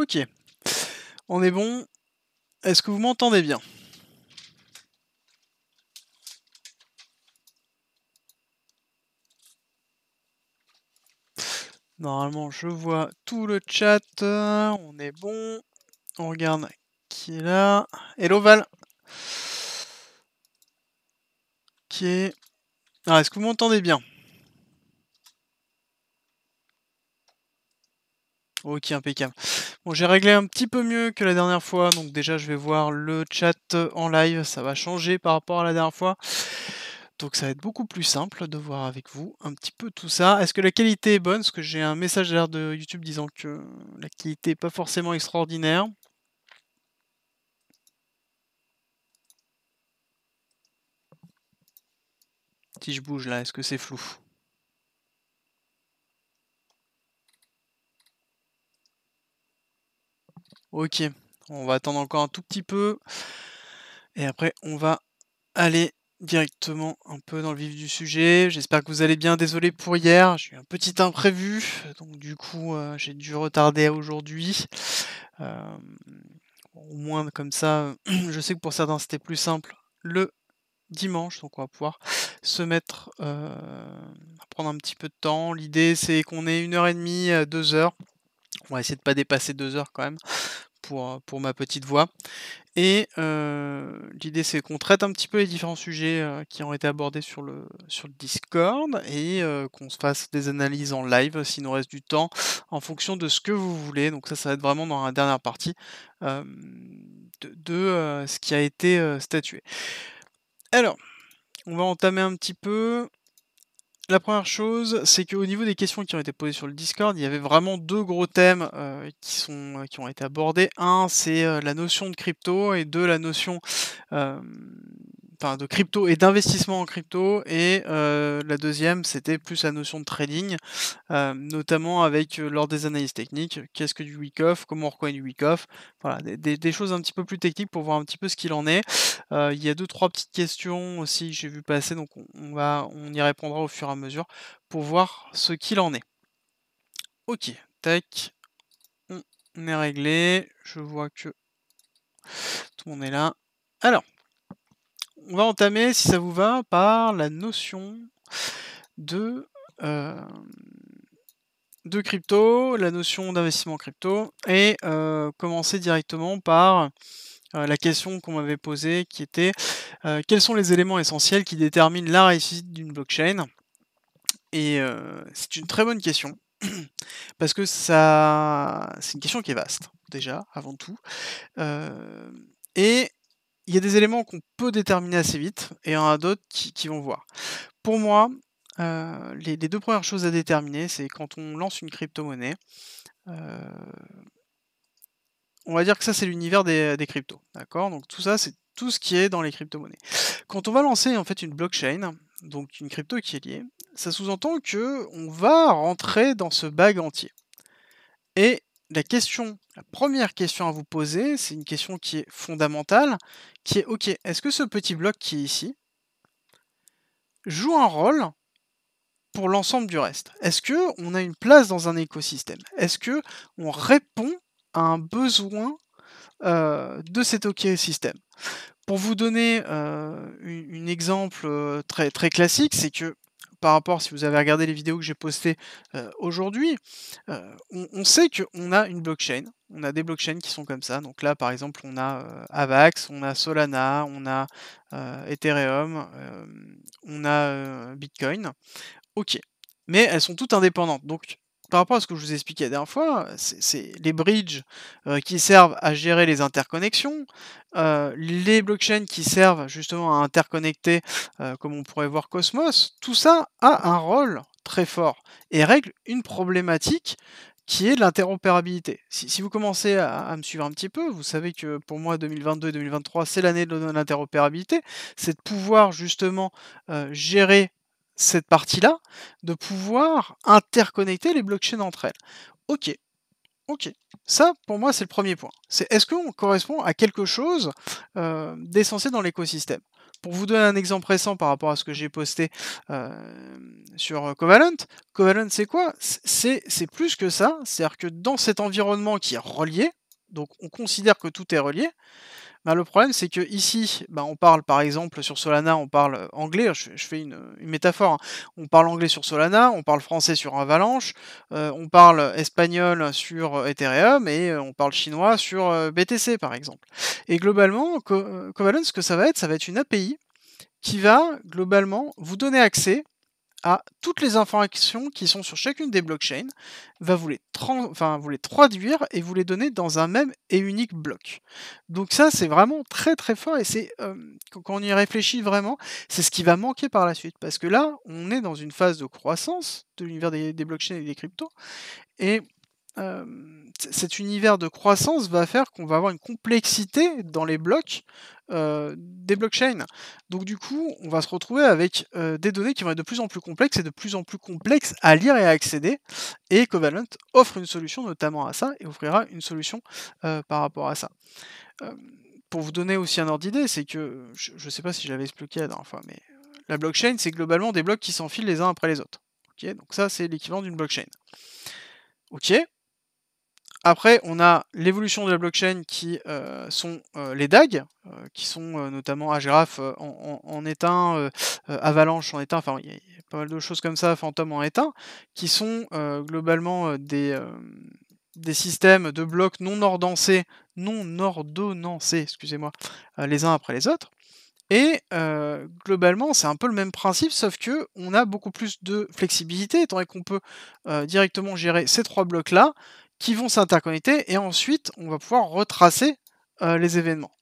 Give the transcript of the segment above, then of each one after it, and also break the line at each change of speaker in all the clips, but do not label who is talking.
Ok. On est bon. Est-ce que vous m'entendez bien Normalement, je vois tout le chat. On est bon. On regarde qui est là. Hello Val. Qui Alors est-ce que vous m'entendez bien Ok, impeccable. Bon, j'ai réglé un petit peu mieux que la dernière fois, donc déjà je vais voir le chat en live, ça va changer par rapport à la dernière fois. Donc ça va être beaucoup plus simple de voir avec vous un petit peu tout ça. Est-ce que la qualité est bonne Parce que j'ai un message derrière de YouTube disant que la qualité n'est pas forcément extraordinaire. Si je bouge là, est-ce que c'est flou Ok, on va attendre encore un tout petit peu. Et après, on va aller directement un peu dans le vif du sujet. J'espère que vous allez bien. Désolé pour hier, j'ai eu un petit imprévu. Donc du coup, euh, j'ai dû retarder aujourd'hui. Euh, au moins comme ça, je sais que pour certains c'était plus simple le dimanche. Donc on va pouvoir se mettre euh, à prendre un petit peu de temps. L'idée c'est qu'on ait une heure et demie, deux heures on va essayer de ne pas dépasser deux heures quand même pour, pour ma petite voix. Et l'idée c'est qu'on traite un petit peu les différents sujets qui ont été abordés sur le, sur le Discord et qu'on se fasse des analyses en live euh, s'il nous reste du temps en fonction de ce que vous voulez. Donc ça ça va être vraiment dans la dernière partie de ce qui a été statué. Alors, on va entamer un petit peu la première chose, c'est qu'au niveau des questions qui ont été posées sur le Discord, il y avait vraiment deux gros thèmes euh, qui, sont, euh, qui ont été abordés. Un, c'est euh, la notion de crypto et deux, la notion euh, de crypto et d'investissement en crypto. Et euh, la deuxième, c'était plus la notion de trading, euh, notamment avec euh, lors des analyses techniques. Qu'est-ce que du week-off Comment on reconnaît du week-off Voilà, des, choses un petit peu plus techniques pour voir un petit peu ce qu'il en est. il y a deux, trois petites questions aussi que j'ai vu passer, donc on, on, va, on y répondra au fur et à mesure pour voir ce qu'il en est. Ok, tac, on est réglé. Je vois que tout le monde est là. Alors, on va entamer, si ça vous va, par la notion de, euh, de crypto, la notion d'investissement crypto, et euh, commencer directement par euh, la question qu'on m'avait posée qui était quels sont les éléments essentiels qui déterminent la réussite d'une blockchain Et c'est une très bonne question, parce que ça c'est une question qui est vaste, déjà, avant tout. et il y a des éléments qu'on peut déterminer assez vite et il y en a d'autres qui, vont voir. Pour moi, euh, les, deux premières choses à déterminer, c'est quand on lance une crypto-monnaie, euh, on va dire que ça c'est l'univers des, cryptos, d'accord Donc tout ça c'est tout ce qui est dans les crypto-monnaies. Quand on va lancer en fait une blockchain, donc une crypto qui est liée, ça sous-entend que on va rentrer dans ce bag entier. Et la question, la première question à vous poser, c'est une question qui est fondamentale, qui est ok, est-ce que ce petit bloc qui est ici joue un rôle pour l'ensemble du reste Est-ce que on a une place dans un écosystème Est-ce que on répond à un besoin euh, de cet écosystème Pour vous donner euh, un exemple euh, très, très classique, c'est que par rapport, si vous avez regardé les vidéos que j'ai postées euh, aujourd'hui, euh, on, sait qu'on a une blockchain. On a des blockchains qui sont comme ça. Donc là, par exemple, on a euh, Avax, on a Solana, on a Ethereum, on a Bitcoin. Ok. Mais elles sont toutes indépendantes. Donc par rapport à ce que je vous expliquais la dernière fois, c'est les bridges euh, qui servent à gérer les interconnexions, euh, les blockchains qui servent justement à interconnecter, euh, comme on pourrait voir Cosmos, tout ça a un rôle très fort et règle une problématique qui est l'interopérabilité. Si, vous commencez à, me suivre un petit peu, vous savez que pour moi 2022 et 2023, c'est l'année de l'interopérabilité, c'est de pouvoir justement gérer cette partie-là, de pouvoir interconnecter les blockchains entre elles. Ok, ok. Ça, pour moi, c'est le premier point. C'est est-ce qu'on correspond à quelque chose euh, d'essentiel dans l'écosystème Pour vous donner un exemple récent par rapport à ce que j'ai posté euh, sur Covalent, Covalent, c'est quoi C'est plus que ça. C'est-à-dire que dans cet environnement qui est relié, donc on considère que tout est relié. Bah, le problème, c'est que ici, bah, on parle par exemple sur Solana, on parle euh, anglais, je, fais euh, une, métaphore, hein. on parle anglais sur Solana, on parle français sur Avalanche, euh, on parle espagnol sur Ethereum et on parle chinois sur BTC par exemple. Et globalement, Covalent, ce que ça va être, ça va être une API qui va globalement vous donner accès à toutes les informations qui sont sur chacune des blockchains, va vous les, enfin, traduire et vous les donner dans un même et unique bloc. Donc ça, c'est vraiment très très fort et c'est quand on y réfléchit vraiment, c'est ce qui va manquer par la suite. Parce que là, on est dans une phase de croissance de l'univers des, des blockchains et des cryptos. Et cet univers de croissance va faire qu'on va avoir une complexité dans les blocs des blockchains. Donc du coup, on va se retrouver avec des données qui vont être de plus en plus complexes et de plus en plus complexes à lire et à accéder. Et Covalent offre une solution notamment à ça et offrira une solution par rapport à ça. pour vous donner aussi un ordre d'idée, c'est que, je ne sais pas si je l'avais expliqué la dernière fois, mais la blockchain, c'est globalement des blocs qui s'enfilent les uns après les autres. donc ça, c'est l'équivalent d'une blockchain. Ok, après, on a l'évolution de la blockchain qui euh, sont euh, les DAG, euh, qui sont notamment Agiraf en, en, Avalanche en éteint, enfin il y, a pas mal de choses comme ça, Phantom en éteint, qui sont globalement des, systèmes de blocs non ordancés, non ordonnancés, excusez-moi, les uns après les autres. Et globalement, c'est un peu le même principe, sauf que on a beaucoup plus de flexibilité, étant donné qu'on peut directement gérer ces trois blocs-là qui vont s'interconnecter, et ensuite on va pouvoir retracer euh, les événements.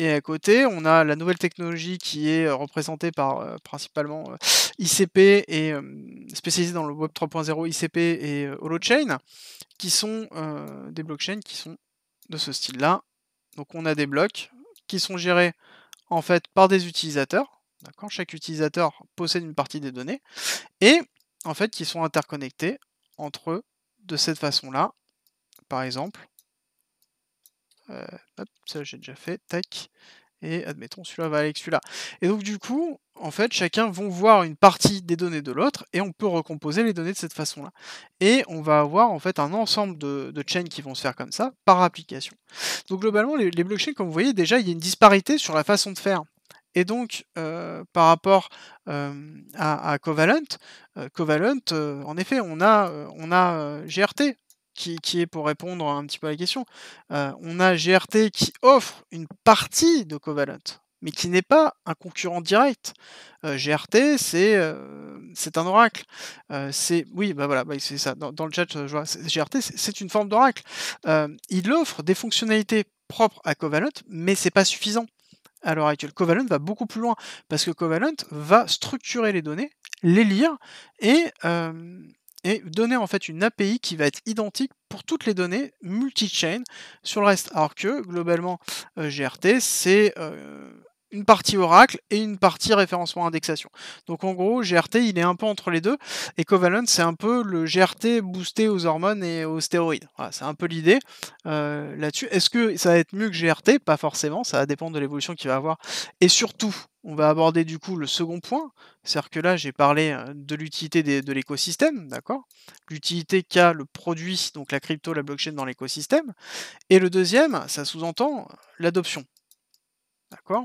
Et à côté, on a la nouvelle technologie qui est euh, représentée par euh, principalement ICP et spécialisée dans le Web 3.0 ICP et Holochain, qui sont des blockchains qui sont de ce style-là. Donc on a des blocs qui sont gérés en fait par des utilisateurs. D'accord Chaque utilisateur possède une partie des données et en fait qui sont interconnectés entre eux de cette façon-là par exemple. Euh, ça j'ai déjà fait, tac. Et admettons, celui-là va avec celui-là. Et donc du coup, en fait, chacun vont voir une partie des données de l'autre, et on peut recomposer les données de cette façon-là. Et on va avoir en fait un ensemble de, chaînes qui vont se faire comme ça, par application. Donc globalement, les, blockchains, comme vous voyez, déjà, il y a une disparité sur la façon de faire. Et donc, euh, par rapport euh, à, Covalent, Covalent, en effet, on a, on a GRT qui, est pour répondre un petit peu à la question. Euh, on a GRT qui offre une partie de Covalent, mais qui n'est pas un concurrent direct. Euh, GRT, euh, c'est un oracle. c'est oui, bah voilà, bah, c'est ça. Dans, le chat, je vois, GRT, c'est une forme d'oracle. il offre des fonctionnalités propres à Covalent, mais c'est pas suffisant à l'heure actuelle. Covalent va beaucoup plus loin parce que Covalent va structurer les données, les lire et et donner en fait une API qui va être identique pour toutes les données multi-chain sur le reste. Alors que globalement, euh, GRT, c'est euh, une partie Oracle et une partie référencement indexation. Donc en gros, GRT, il est un peu entre les deux, et Covalent, c'est un peu le GRT boosté aux hormones et aux stéroïdes. Voilà, c'est un peu l'idée euh, là-dessus. Est-ce que ça va être mieux que GRT Pas forcément, ça va dépendre de l'évolution qu'il va avoir, et surtout on va aborder du coup le second point, c'est-à-dire que là j'ai parlé de l'utilité de l'écosystème, d'accord L'utilité qu'a le produit, donc la crypto, la blockchain dans l'écosystème. Et le deuxième, ça sous-entend l'adoption, d'accord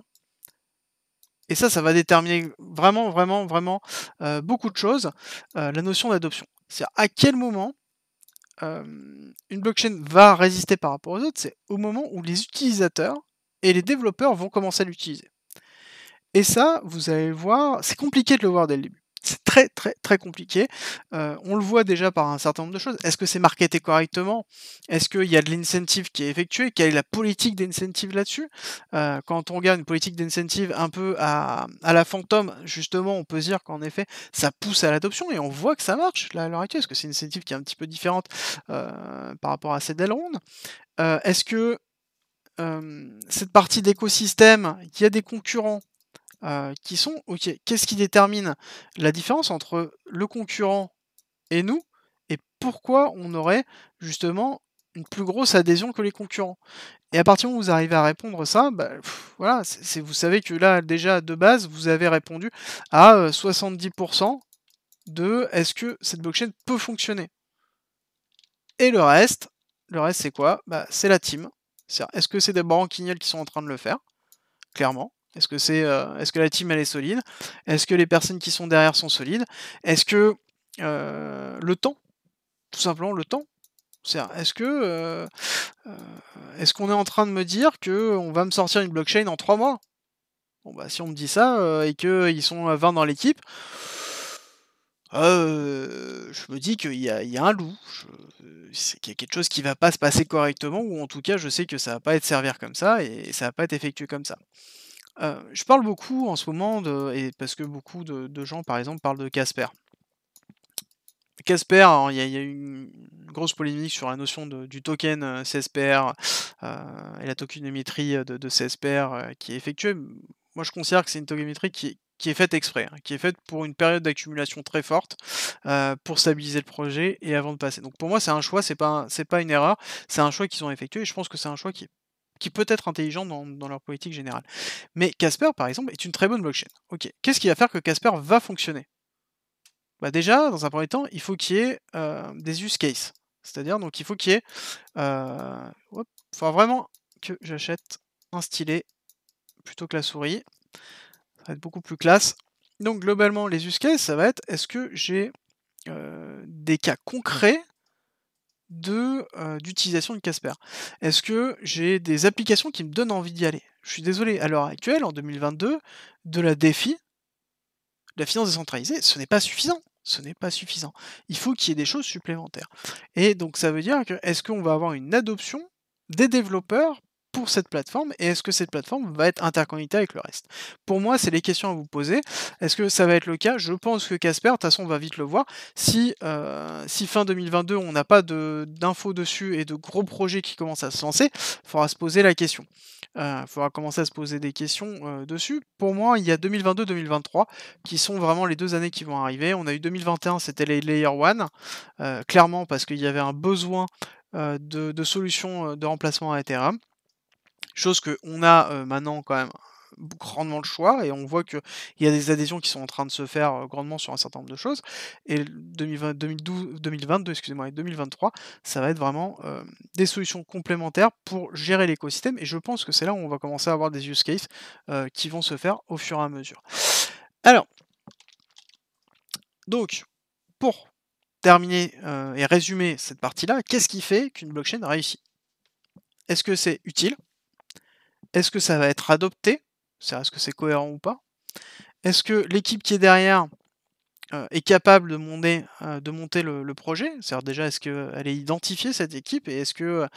Et ça, ça va déterminer vraiment, vraiment, vraiment beaucoup de choses, la notion d'adoption. C'est-à-dire à quel moment une blockchain va résister par rapport aux autres, c'est au moment où les utilisateurs et les développeurs vont commencer à l'utiliser. Et ça, vous allez le voir, c'est compliqué de le voir dès le début. C'est très très très compliqué. Euh, on le voit déjà par un certain nombre de choses. Est-ce que c'est marketé correctement Est-ce qu'il y a de l'incentive qui est effectué Quelle est la politique d'incentive là-dessus euh, Quand on regarde une politique d'incentive un peu à, la fantôme, justement, on peut dire qu'en effet, ça pousse à l'adoption et on voit que ça marche là à l'heure actuelle. Est-ce que c'est une incentive qui est un petit peu différente euh, par rapport à celle d'Elrond Est-ce que cette partie d'écosystème, il y a des concurrents qui sont, ok, qu'est-ce qui détermine la différence entre le concurrent et nous, et pourquoi on aurait justement une plus grosse adhésion que les concurrents. Et à partir du moment où vous arrivez à répondre ça, bah, voilà, vous savez que là, déjà, de base, vous avez répondu à 70% de est-ce que cette blockchain peut fonctionner. Et le reste, le reste c'est quoi bah, C'est la team. est-ce que c'est des branquignoles qui sont en train de le faire Clairement. Est-ce que, c'est, euh, est-ce que la team elle est solide Est-ce que les personnes qui sont derrière sont solides Est-ce que euh, le temps Tout simplement le temps. Est-ce que euh, est-ce qu'on est en train de me dire que on va me sortir une blockchain en 3 mois Bon bah si on me dit ça et et qu'ils sont 20 dans l'équipe, je me dis qu'il y, a un loup, qu'il y a quelque chose qui va pas se passer correctement ou en tout cas je sais que ça va pas être servir comme ça et ça va pas être effectué comme ça. Euh, je parle beaucoup en ce moment, et parce que beaucoup de, gens, par exemple, parlent de Casper. Casper, hein, il y, y, a une grosse polémique sur la notion du token euh, CSPR euh, et la tokenométrie de, de qui est effectuée. Moi, je considère que c'est une tokenométrie qui, est faite exprès, hein, qui est faite pour une période d'accumulation très forte pour stabiliser le projet et avant de passer. Donc, pour moi, c'est un choix, c'est pas, pas une erreur, c'est un choix qu'ils ont effectué et je pense que c'est un choix qui est qui peut être intelligent dans, leur politique générale. Mais Casper, par exemple, est une très bonne blockchain. Ok, qu'est-ce qui va faire que Casper va fonctionner bah, déjà, dans un premier temps, il faut qu'il y ait euh, des use cases. C'est-à-dire, donc, il faut qu'il y ait... Euh, faut vraiment que j'achète un stylet plutôt que la souris. Ça va être beaucoup plus classe. Donc, globalement, les use cases, ça va être, est-ce que j'ai euh, des cas concrets de euh, d'utilisation de Casper Est-ce que j'ai des applications qui me donnent envie d'y aller Je suis désolé, à l'heure actuelle, en 2022, de la défi, de la finance décentralisée, ce n'est pas suffisant. Ce n'est pas suffisant. Il faut qu'il y ait des choses supplémentaires. Et donc ça veut dire que est-ce qu'on va avoir une adoption des développeurs pour cette plateforme et est-ce que cette plateforme va être interconnectée avec le reste Pour moi, c'est les questions à vous poser. Est-ce que ça va être le cas Je pense que Casper, de toute façon, on va vite le voir. Si, euh, si fin 2022, on n'a pas d'infos dessus et de gros projets qui commencent à se lancer, il faudra se poser la question. Il euh, faudra commencer à se poser des questions euh, dessus. Pour moi, il y a 2022-2023 qui sont vraiment les deux années qui vont arriver. On a eu 2021, c'était les Layer One, clairement parce qu'il y avait un besoin de, de, solutions de remplacement à Ethereum. Chose qu'on a maintenant quand même grandement le choix et on voit qu'il y a des adhésions qui sont en train de se faire grandement sur un certain nombre de choses. Et 2022 excusez-moi, et 2023, ça va être vraiment des solutions complémentaires pour gérer l'écosystème. Et je pense que c'est là où on va commencer à avoir des use cases qui vont se faire au fur et à mesure. Alors, donc, pour terminer et résumer cette partie-là, qu'est-ce qui fait qu'une blockchain réussit Est-ce que c'est utile est-ce que ça va être adopté Est-ce que c'est cohérent ou pas Est-ce que l'équipe qui est derrière euh, est capable de monter, euh, le, projet C'est-à-dire déjà, est-ce qu'elle est identifiée, cette équipe Et est-ce que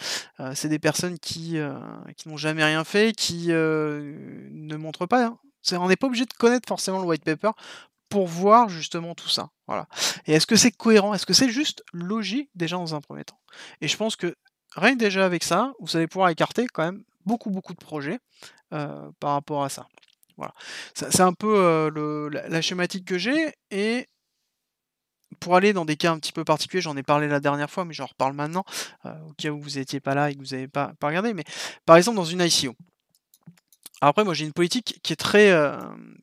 euh, c'est des personnes qui, n'ont jamais rien fait, qui ne montrent pas hein? On n'est pas obligé de connaître forcément le white paper pour voir justement tout ça. Voilà. Et est-ce que c'est cohérent Est-ce que c'est juste logique déjà dans un premier temps Et je pense que rien que déjà avec ça, vous allez pouvoir écarter quand même beaucoup beaucoup de projets euh, par rapport à ça. Voilà. C'est un peu euh, la, schématique que j'ai. Et pour aller dans des cas un petit peu particuliers, j'en ai parlé la dernière fois, mais j'en reparle maintenant, euh, au cas où vous n'étiez pas là et que vous n'avez pas, regardé. Mais par exemple, dans une ICO. Après, moi j'ai une politique qui est, très,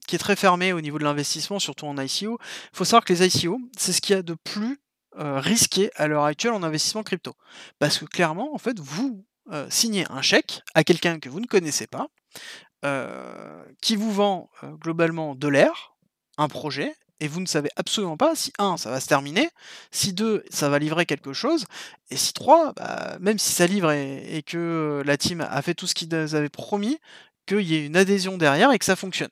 qui est très fermée au niveau de l'investissement, surtout en ICO. Il faut savoir que les ICO, c'est ce qu'il y a de plus risqué à l'heure actuelle en investissement crypto. Parce que clairement, en fait, vous, euh, signer un chèque à quelqu'un que vous ne connaissez pas, euh, qui vous vend euh, globalement de l'air, un projet, et vous ne savez absolument pas si 1 ça va se terminer, si 2 ça va livrer quelque chose, et si 3, bah, même si ça livre et, et, que la team a fait tout ce qu'ils avaient promis, qu'il y ait une adhésion derrière et que ça fonctionne.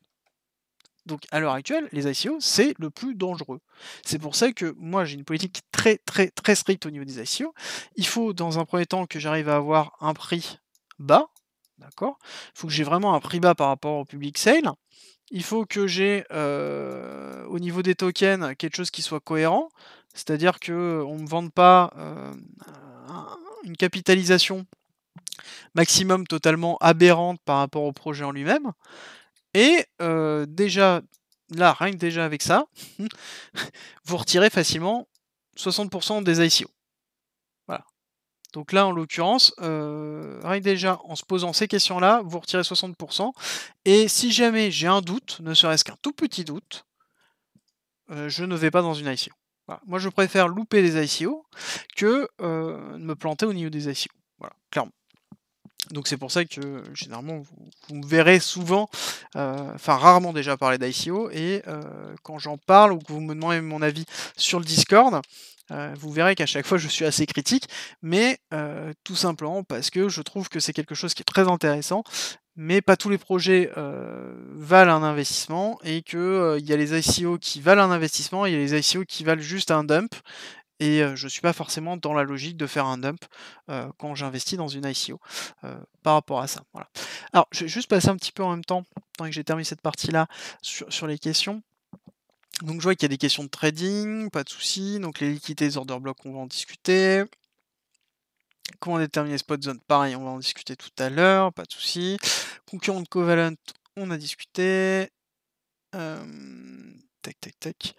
Donc à l'heure actuelle, les ICO, c'est le plus dangereux. C'est pour ça que moi, j'ai une politique très très très stricte au niveau des ICO. Il faut dans un premier temps que j'arrive à avoir un prix bas, d'accord Il faut que j'ai vraiment un prix bas par rapport au public sale. Il faut que j'ai euh, au niveau des tokens quelque chose qui soit cohérent, c'est-à-dire qu'on euh, ne me vende pas euh, une capitalisation maximum totalement aberrante par rapport au projet en lui-même. Et déjà, là, rien que déjà avec ça, vous retirez facilement 60% des ICO. Voilà. Donc là, en l'occurrence, rien que déjà en se posant ces questions-là, vous retirez 60%. Et si jamais j'ai un doute, ne serait-ce qu'un tout petit doute, je ne vais pas dans une ICO. Moi, je préfère louper les ICO que me planter au niveau des ICO. Voilà, clairement. Donc c'est pour ça que généralement vous, me verrez souvent, euh, enfin rarement déjà parler d'ICO, et euh, quand j'en parle ou que vous me demandez mon avis sur le Discord, euh, vous verrez qu'à chaque fois je suis assez critique, mais tout simplement parce que je trouve que c'est quelque chose qui est très intéressant, mais pas tous les projets valent un investissement, et qu'il il y a les ICO qui valent un investissement, et il y a les ICO qui valent juste un dump, et je ne suis pas forcément dans la logique de faire un dump quand j'investis dans une ICO par rapport à ça. Voilà. Alors, je vais juste passer un petit peu en même temps, tant que j'ai terminé cette partie-là, sur, les questions. Donc, je vois qu'il y a des questions de trading, pas de souci. Donc, les liquidités les order blocks, on va en discuter. Comment déterminer spot zone Pareil, on va en discuter tout à l'heure, pas de souci. Concurrent de covalent, on a discuté. tac, tac, tac.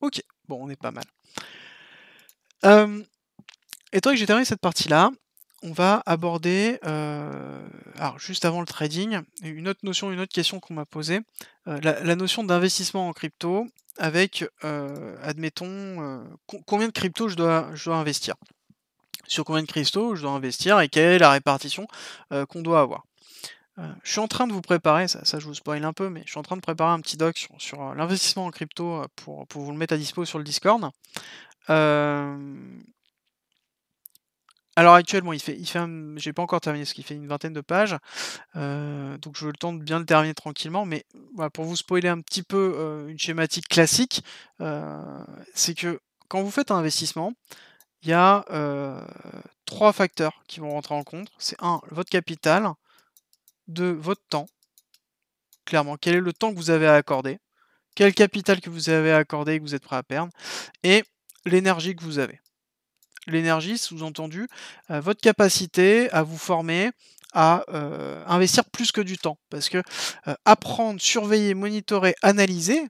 Ok, bon, on est pas mal et toi que j'ai terminé cette partie-là, on va aborder, alors juste avant le trading, une autre notion, une autre question qu'on m'a posée, la, notion d'investissement en crypto avec, admettons, combien de crypto je dois, je dois investir. Sur combien de crypto je dois investir et quelle est la répartition qu'on doit avoir. Euh, je suis en train de vous préparer, ça, je vous spoil un peu, mais je suis en train de préparer un petit doc sur, euh, l'investissement en crypto euh, pour, vous le mettre à dispo sur le Discord. Alors actuellement, il fait, j'ai pas encore terminé ce qu'il fait une vingtaine de pages, donc je le temps de bien le terminer tranquillement. Mais pour vous spoiler un petit peu une schématique classique, c'est que quand vous faites un investissement, il y a trois facteurs qui vont rentrer en compte. C'est un, votre capital, de votre temps. Clairement, quel est le temps que vous avez à accorder, quel capital que vous avez à accorder et que vous êtes prêt à perdre, et l'énergie que vous avez. L'énergie, sous-entendu, euh, votre capacité à vous former, à euh, investir plus que du temps. Parce que euh, apprendre, surveiller, monitorer, analyser,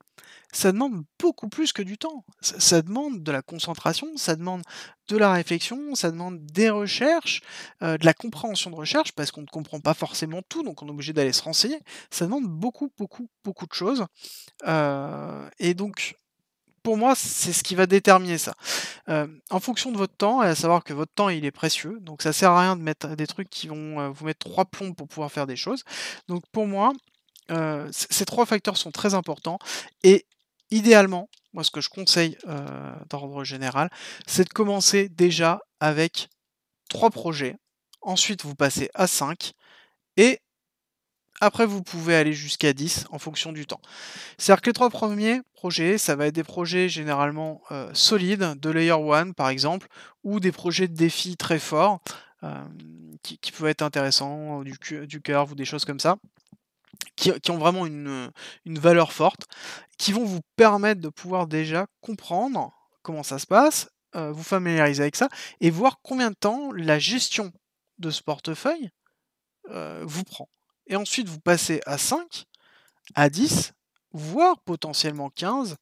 ça demande beaucoup plus que du temps. Ça, demande de la concentration, ça demande de la réflexion, ça demande des recherches, euh, de la compréhension de recherche, parce qu'on ne comprend pas forcément tout, donc on est obligé d'aller se renseigner. Ça demande beaucoup, beaucoup, beaucoup de choses. et donc, pour moi, c'est ce qui va déterminer ça. Euh, en fonction de votre temps, et à savoir que votre temps, il est précieux, donc ça sert à rien de mettre des trucs qui vont euh, vous mettre trois plombes pour pouvoir faire des choses. Donc pour moi, euh, ces trois facteurs sont très importants et idéalement, moi ce que je conseille d'ordre général, c'est de commencer déjà avec trois projets, ensuite vous passez à cinq, et après, vous pouvez aller jusqu'à 10 en fonction du temps. C'est-à-dire que les trois premiers projets, ça va être des projets généralement euh, solides, de Layer 1 par exemple, ou des projets de défis très forts, euh, qui, peuvent être intéressants, du, du curve ou des choses comme ça. Qui, ont vraiment une, valeur forte, qui vont vous permettre de pouvoir déjà comprendre comment ça se passe, euh, vous familiariser avec ça, et voir combien de temps la gestion de ce portefeuille vous prend et ensuite vous passez à 5, à 10, voire potentiellement 15,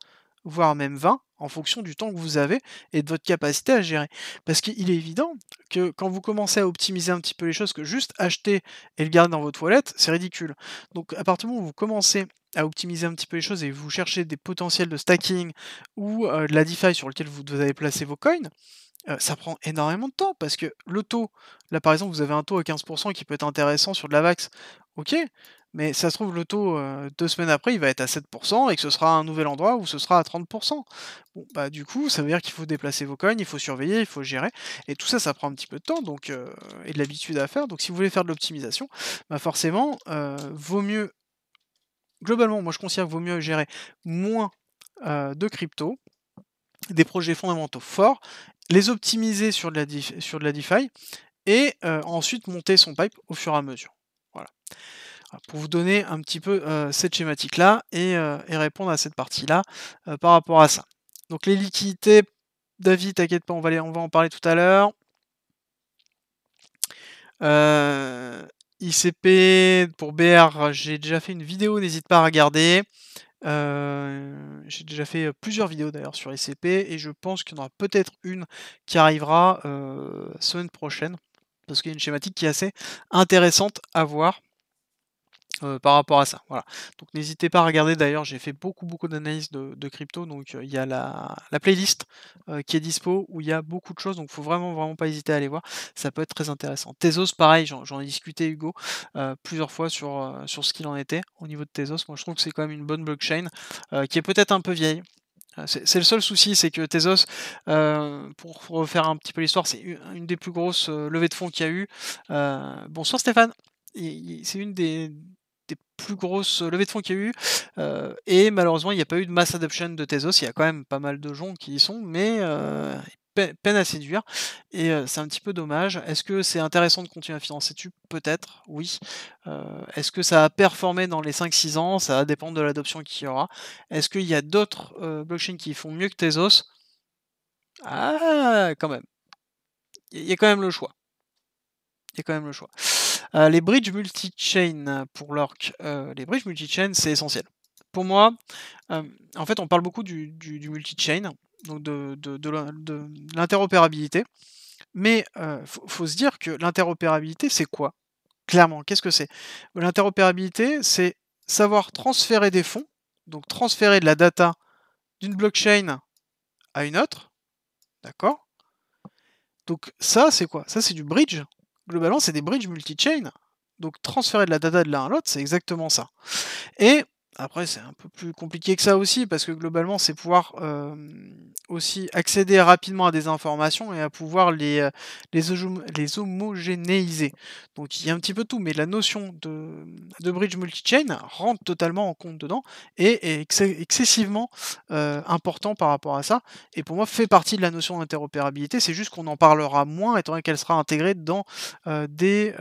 voire même 20, en fonction du temps que vous avez et de votre capacité à gérer. Parce qu'il est évident que quand vous commencez à optimiser un petit peu les choses, que juste acheter et le garder dans votre toilette, c'est ridicule. Donc à partir du moment où vous commencez à optimiser un petit peu les choses et vous cherchez des potentiels de stacking ou euh, de la DeFi sur lequel vous avez placé vos coins, euh, ça prend énormément de temps parce que le taux, là par exemple, vous avez un taux à 15% qui peut être intéressant sur de la VAX ok, mais ça se trouve, le taux, deux semaines après, il va être à 7% et que ce sera un nouvel endroit où ce sera à 30%. Bon, bah, du coup, ça veut dire qu'il faut déplacer vos coins, il faut surveiller, il faut gérer. Et tout ça, ça prend un petit peu de temps donc, et de l'habitude à faire. Donc, si vous voulez faire de l'optimisation, bah, forcément, vaut mieux. Globalement, moi, je considère qu'il vaut mieux gérer moins de crypto, des projets fondamentaux forts, les optimiser sur de la, sur de la DeFi et ensuite monter son pipe au fur et à mesure. Ah, pour vous donner un petit peu cette schématique-là et, répondre à cette partie-là par rapport à ça. Donc les liquidités, David, t'inquiète pas, on va, en parler tout à l'heure. ICP pour BR, j'ai déjà fait une vidéo, n'hésite pas à regarder. j'ai déjà fait plusieurs vidéos d'ailleurs sur ICP et je pense qu'il y en aura peut-être une qui arrivera semaine prochaine parce qu'il y a une schématique qui est assez intéressante à voir. Euh, par rapport à ça. Voilà. Donc n'hésitez pas à regarder d'ailleurs, j'ai fait beaucoup beaucoup d'analyses de, crypto, donc euh, il y a la, playlist euh, qui est dispo où il y a beaucoup de choses, donc faut vraiment vraiment pas hésiter à aller voir, ça peut être très intéressant. Tezos, pareil, j'en ai discuté Hugo plusieurs fois sur, sur ce qu'il en était au niveau de Tezos. Moi je trouve que c'est quand même une bonne blockchain qui est peut-être un peu vieille, c'est le seul souci, c'est que Tezos, pour refaire un petit peu l'histoire, c'est une des plus grosses levées de fonds qu'il y a eu. bonsoir Stéphane, c'est une des, des plus grosses euh, levées de fonds qu'il y a eu. Euh, et malheureusement, il n'y a pas eu de mass adoption de Tezos. Il y a quand même pas mal de gens qui y sont, mais euh, peine à séduire. Et c'est un petit peu dommage. Est-ce que c'est intéressant de continuer à financer tu Peut-être, oui. Est-ce que ça a performé dans les 5-6 ans Ça va dépendre de l'adoption qu'il y aura. Est-ce qu'il y a d'autres blockchains qui font mieux que Tezos Ah, quand même. Il y a quand même le choix. Il y a quand même le choix. Euh, les bridges multi-chain pour l'orc, euh, les bridges multi-chain, c'est essentiel. Pour moi, euh, en fait, on parle beaucoup du, multi-chain, donc de, l'interopérabilité. Mais il faut, se dire que l'interopérabilité, c'est quoi Clairement, qu'est-ce que c'est L'interopérabilité, c'est savoir transférer des fonds, donc transférer de la data d'une blockchain à une autre. D'accord Donc ça, c'est quoi Ça, c'est du bridge globalement, c'est des bridges multi-chain. Donc transférer de la data de l'un à l'autre, c'est exactement ça. Et après, c'est un peu plus compliqué que ça aussi, parce que globalement, c'est pouvoir aussi accéder rapidement à des informations et à pouvoir les, les, les, homogénéiser. Donc il y a un petit peu tout, mais la notion de, bridge multi-chain rentre totalement en compte dedans et est excessivement euh, important par rapport à ça. Et pour moi, fait partie de la notion d'interopérabilité, c'est juste qu'on en parlera moins, étant donné qu'elle sera intégrée dans des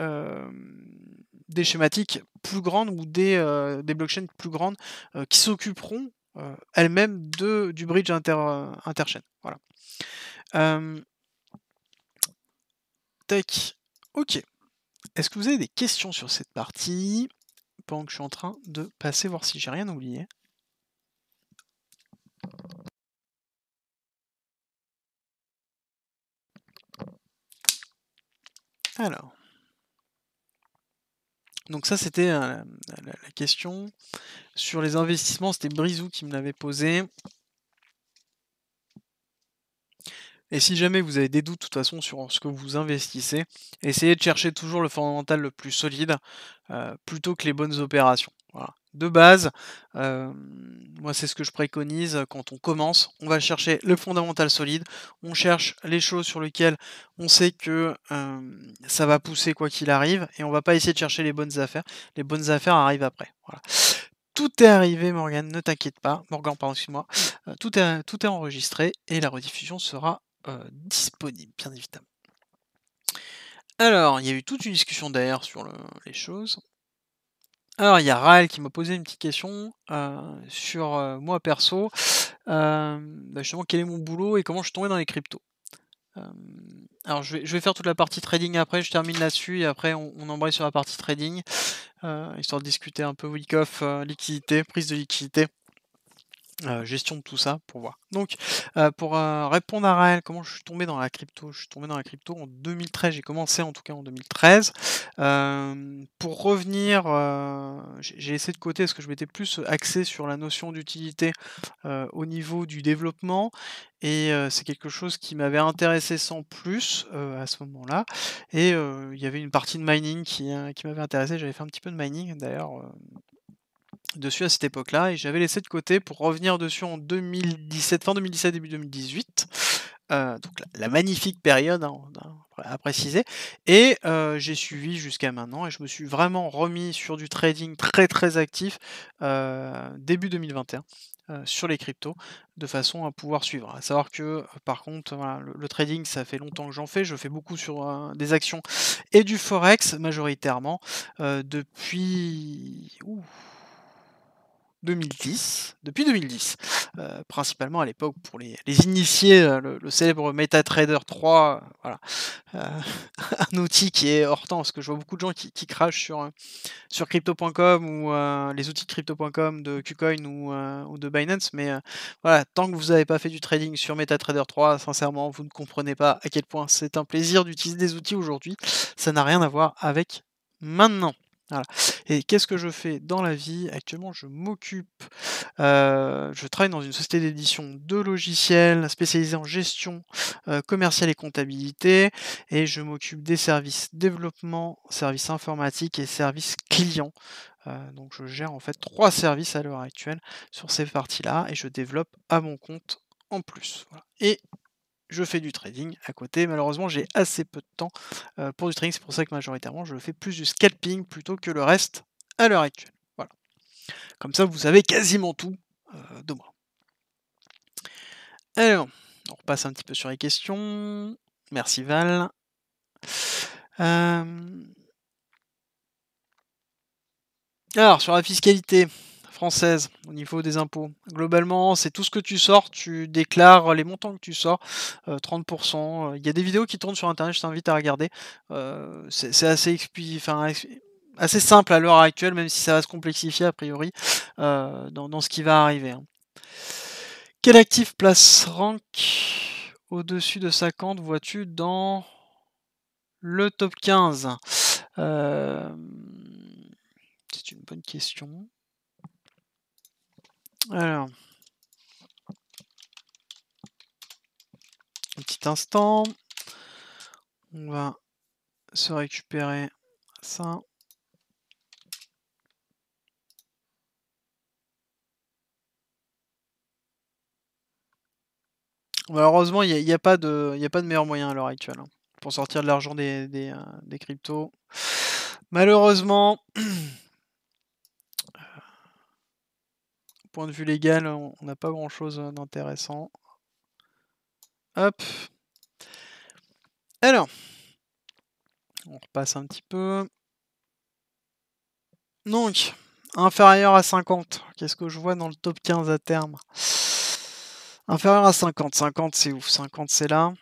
des schématiques plus grandes ou des, euh, blockchains plus grandes euh, qui s'occuperont euh, elles-mêmes de, du bridge inter, interchain. Voilà. tech. Ok. Est-ce que vous avez des questions sur cette partie pendant que je suis en train de passer voir si j'ai rien oublié Alors. Donc ça, c'était euh, la, question. Sur les investissements, c'était Brisou qui me l'avait posé. Et si jamais vous avez des doutes de toute façon sur ce que vous investissez, essayez de chercher toujours le fondamental le plus solide euh, plutôt que les bonnes opérations. De base, moi c'est ce que je préconise quand on commence. On va chercher le fondamental solide, on cherche les choses sur lesquelles on sait que ça va pousser quoi qu'il arrive, et on va pas essayer de chercher les bonnes affaires. Les bonnes affaires arrivent après. Tout est arrivé, Morgan, ne t'inquiète pas. Morgan, pardon, excuse-moi. tout, est, tout est enregistré et la rediffusion sera disponible, bien évidemment. Alors, il y a eu toute une discussion derrière sur les choses. Alors, il y a Raël qui m'a posé une petite question euh, sur euh, moi perso. Euh, bah, justement, quel est mon boulot et comment je suis tombé dans les cryptos Alors, je vais, faire toute la partie trading après, je termine là-dessus et après, on, on, embraye sur la partie trading, euh, histoire de discuter un peu week-off, liquidité, prise de liquidité. Euh, gestion de tout ça pour voir. Donc, euh, pour euh, répondre à Raël, comment je suis tombé dans la crypto Je suis tombé dans la crypto en 2013, j'ai commencé en tout cas en 2013. pour revenir, j'ai essayé de côté parce que je m'étais plus axé sur la notion d'utilité au niveau du développement et c'est quelque chose qui m'avait intéressé sans plus à ce moment-là. Et il y avait une partie de mining qui, qui m'avait intéressé, j'avais fait un petit peu de mining d'ailleurs dessus à cette époque-là et j'avais laissé de côté pour revenir dessus en 2017, fin 2017, début 2018. Euh, donc la, magnifique période, hein, à préciser. Et euh, j'ai suivi jusqu'à maintenant et je me suis vraiment remis sur du trading très très actif euh, début 2021. sur les cryptos de façon à pouvoir suivre. À savoir que par contre, le, trading, ça fait longtemps que j'en fais. Je fais beaucoup sur des actions et du forex majoritairement depuis. 2010, depuis 2010, euh, principalement à l'époque pour les, initiés, euh, le, célèbre MetaTrader 3, euh, voilà, un outil qui est hors temps, parce que je vois beaucoup de gens qui, crachent sur, sur crypto.com ou les outils de crypto.com, de KuCoin ou, de Binance, mais voilà, tant que vous n'avez pas fait du trading sur MetaTrader 3, sincèrement, vous ne comprenez pas à quel point c'est un plaisir d'utiliser des outils aujourd'hui, ça n'a rien à voir avec maintenant. Et qu'est-ce que je fais dans la vie Actuellement, je m'occupe, je travaille dans une société d'édition de logiciels spécialisée en gestion commerciale et comptabilité, et je m'occupe des services développement, services informatiques et services clients. donc je gère en fait trois services à l'heure actuelle sur ces parties-là, et je développe à mon compte en plus. Voilà je fais du trading à côté. Malheureusement, j'ai assez peu de temps euh, pour du trading, c'est pour ça que majoritairement, je fais plus du scalping plutôt que le reste à l'heure actuelle. Voilà. Comme ça, vous savez quasiment tout euh, de moi. Alors, on repasse un petit peu sur les questions. Merci Val. Euh, alors, sur la fiscalité, française au niveau des impôts. Globalement, c'est tout ce que tu sors, tu déclares les montants que tu sors, 30%. Euh, Il y a des vidéos qui tournent sur Internet, je t'invite à regarder. Euh, c'est assez enfin, assez simple à l'heure actuelle, même si ça va se complexifier a priori euh, dans, ce qui va arriver. Hein. Quel actif place rank au-dessus de 50 vois-tu dans le top 15 C'est une bonne question. Alors. Un petit instant. On va se récupérer ça. Malheureusement, il n'y a, pas de, a pas de meilleur moyen à l'heure actuelle hein, pour sortir de l'argent des euh, cryptos. Malheureusement, point de vue légal, on n'a pas grand-chose euh, d'intéressant. Hop. Alors, on repasse un petit peu. Donc, inférieur à 50. Qu'est-ce que je vois dans le top 15 à terme Inférieur à 50. 50, c'est ouf. 50, c'est là.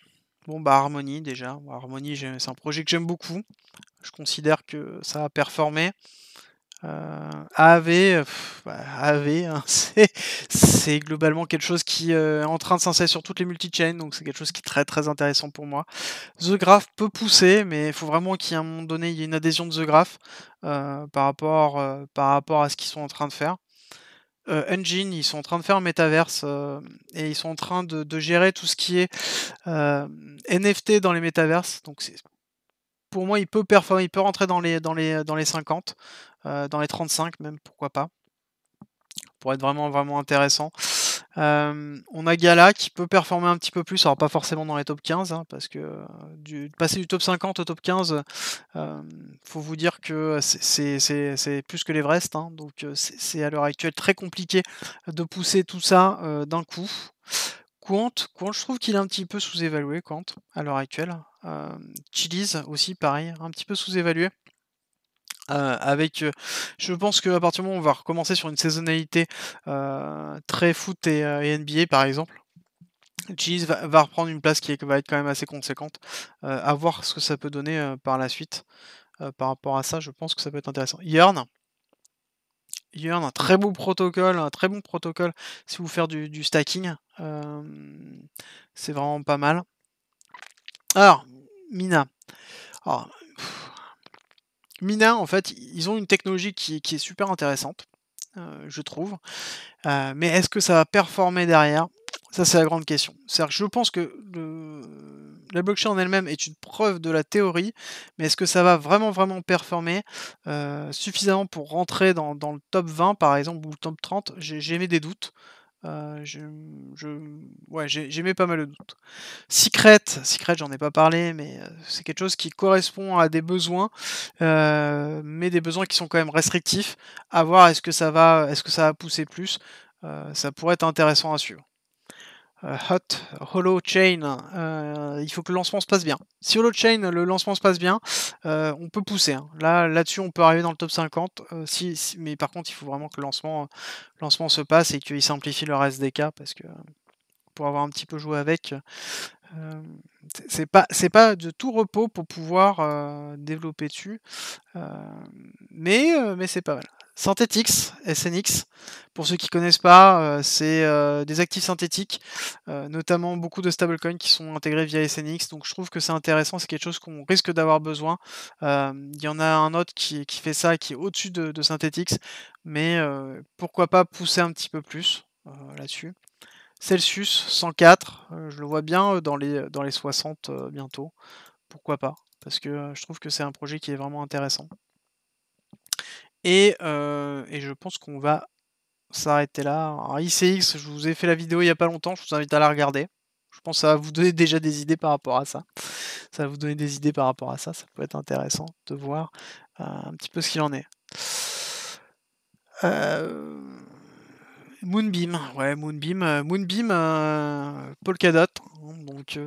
Bon, bah, harmonie déjà. harmonie c'est un projet que j'aime beaucoup. Je considère que ça a performé. Euh, AV, bah, hein, c'est globalement quelque chose qui euh, est en train de s'insérer sur toutes les multi donc c'est quelque chose qui est très très intéressant pour moi. The Graph peut pousser, mais il faut vraiment qu'à un moment donné, il y ait une adhésion de The Graph euh, par, rapport, par rapport à ce qu'ils sont en train de faire. Engine, ils sont en train de faire un métaverse et ils sont en train de, de gérer tout ce qui est NFT dans les métaverses, donc c'est pour moi, il peut performer, il peut rentrer dans les, dans les, dans les 50, euh, dans les 35 même, pourquoi pas. Pour être vraiment, vraiment intéressant. on a Gala qui peut performer un petit peu plus, alors pas forcément dans les top 15, hein, parce que euh, passer du top 50 au top 15, euh, faut vous dire que c'est plus que l'Everest, hein, donc euh, c'est à l'heure actuelle très compliqué de pousser tout ça d'un coup. Quant, Quant, je trouve qu'il est un petit peu sous-évalué, Quant, à l'heure actuelle. Chili's aussi, pareil, un petit peu sous-évalué. avec, je pense qu'à partir du moment où on va recommencer sur une saisonnalité très foot et, NBA par exemple, Chili's va, reprendre une place qui va être quand même assez conséquente. à voir ce que ça peut donner par la suite. par rapport à ça, je pense que ça peut être intéressant. Yearn, un très protocole, très bon protocole si vous faire du, du stacking. c'est vraiment pas mal. Alors, Mina. Mina, en fait, ils ont une technologie qui, est super intéressante, euh, je trouve. Euh, mais est-ce que ça va performer derrière Ça, c'est la grande question. Que je pense que la blockchain en elle-même est une preuve de la théorie, mais est-ce que ça va vraiment, vraiment performer euh, suffisamment pour rentrer dans, dans, le top 20, par exemple, ou le top 30 J'ai mis des doutes. Euh, je, ouais, j'aimais pas mal de doute. Secret, Secret, j'en ai pas parlé, mais euh, c'est quelque chose qui correspond à des besoins, euh, mais des besoins qui sont quand même restrictifs. À voir, est-ce que ça va, est-ce que ça va pousser plus euh, Ça pourrait être intéressant à suivre. Euh, hot, Hollow Chain, euh, il faut que le lancement se passe bien. Si Hollow Chain, le lancement se passe bien, euh, on peut pousser. Hein. Là, là-dessus, on peut arriver dans le top 50. mais par contre, il faut vraiment que le lancement, se passe et qu'il simplifie des cas, parce que pour avoir un petit peu joué avec, c'est pas, c'est pas de tout repos pour pouvoir développer dessus. mais, mais c'est pas mal. Synthetix, SNX. Pour ceux qui ne connaissent pas, euh, c'est euh, des actifs synthétiques, euh, notamment beaucoup de stablecoins qui sont intégrés via SNX. Donc je trouve que c'est intéressant, c'est quelque chose qu'on risque d'avoir besoin. Il y en a un autre qui, fait ça, qui est au-dessus de, de Synthetix, mais pourquoi pas pousser un petit peu plus là-dessus. Celsius 104, je le vois bien dans les, dans les 60 bientôt. Pourquoi pas Parce que je trouve que c'est un projet qui est vraiment intéressant. Euh, et, je pense qu'on va s'arrêter là. ICX, je vous ai fait la vidéo il n'y a pas longtemps, je vous invite à la regarder. Je pense que ça va vous donner déjà des idées par rapport à ça. Ça va vous donner des idées par rapport à ça. Ça peut être intéressant de voir euh, un petit peu ce qu'il en est. Euh, Moonbeam, ouais, Moonbeam, Moonbeam, Polkadot, hein, donc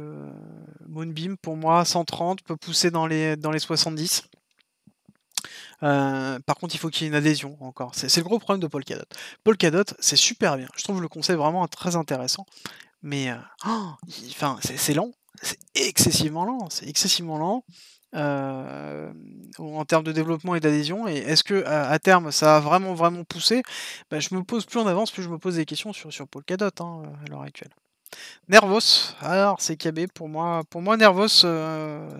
Moonbeam pour moi 130 peut pousser dans les dans les 70. Euh, par contre, il faut qu'il y ait une adhésion encore. C'est le gros problème de Polkadot. Polkadot, c'est super bien. Je trouve le concept vraiment très intéressant. Mais euh, oh, enfin, c'est lent. C'est excessivement lent. C'est excessivement lent. Euh, en termes de développement et d'adhésion et est-ce que à, terme ça a vraiment vraiment poussé bah, je me pose plus en avance plus je me pose des questions sur, sur Polkadot hein, à l'heure actuelle Nervos alors c'est KB pour moi pour moi Nervos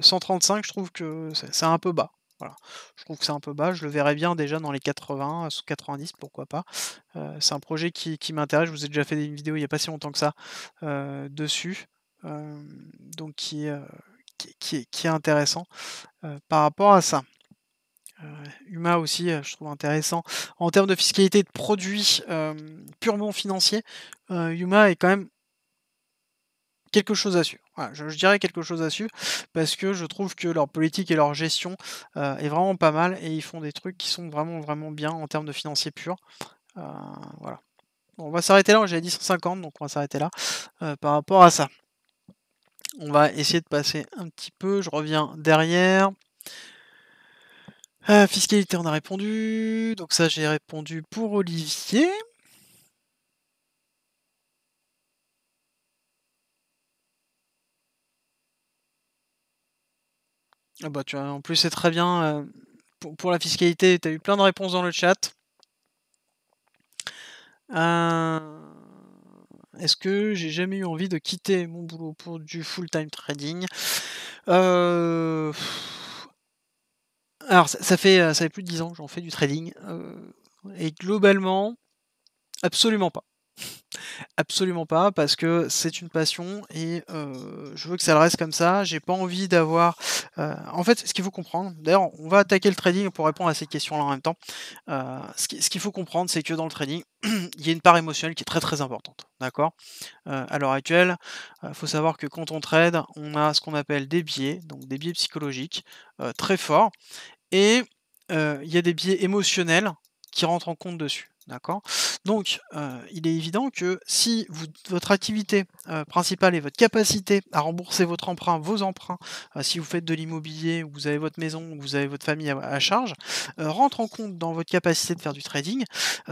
135 je trouve que c'est un peu bas voilà. Je trouve que c'est un peu bas. Je le verrais bien déjà dans les 80, 90, pourquoi pas. c'est un projet qui, m'intéresse. Je vous ai déjà fait une vidéo il n'y a pas si longtemps que ça dessus. donc qui, est, qui, est intéressant par rapport à ça. Huma aussi, je trouve intéressant. En termes de fiscalité de produits purement financiers, Huma est quand même quelque chose à suivre je, dirais quelque chose à dessus parce que je trouve que leur politique et leur gestion euh, est vraiment pas mal et ils font des trucs qui sont vraiment vraiment bien en termes de financiers pur. Euh, voilà. on va s'arrêter là, j'ai dit 150 donc on va s'arrêter là euh, par rapport à ça. On va essayer de passer un petit peu, je reviens derrière. fiscalité, on a répondu. Donc ça, j'ai répondu pour Olivier. Ah bah, tu vois, en plus, c'est très bien. Euh, pour, la fiscalité, tu as eu plein de réponses dans le chat. Euh, est-ce que j'ai jamais eu envie de quitter mon boulot pour du full-time trading euh, Alors, ça, fait, ça fait plus de 10 ans que j'en fais du trading. et globalement, absolument pas. Absolument pas, parce que c'est une passion et euh, je veux que ça le reste comme ça. J'ai pas envie d'avoir. Euh, en fait, ce qu'il faut comprendre, d'ailleurs, on va attaquer le trading pour répondre à ces questions-là en même temps. Euh, ce qu'il faut comprendre, c'est que dans le trading, il y a une part émotionnelle qui est très très importante. D'accord À l'heure actuelle, il faut savoir que quand on trade, on a ce qu'on appelle des biais, donc des biais psychologiques très forts, et il y a des biais émotionnels qui rentrent en compte dessus. D'accord Donc, euh, il est évident que si votre activité euh, principale et votre capacité à rembourser votre emprunt, vos emprunts, euh, si vous faites de l'immobilier, vous avez votre maison, vous avez votre famille à, charge, rentre en compte dans votre capacité de faire du trading,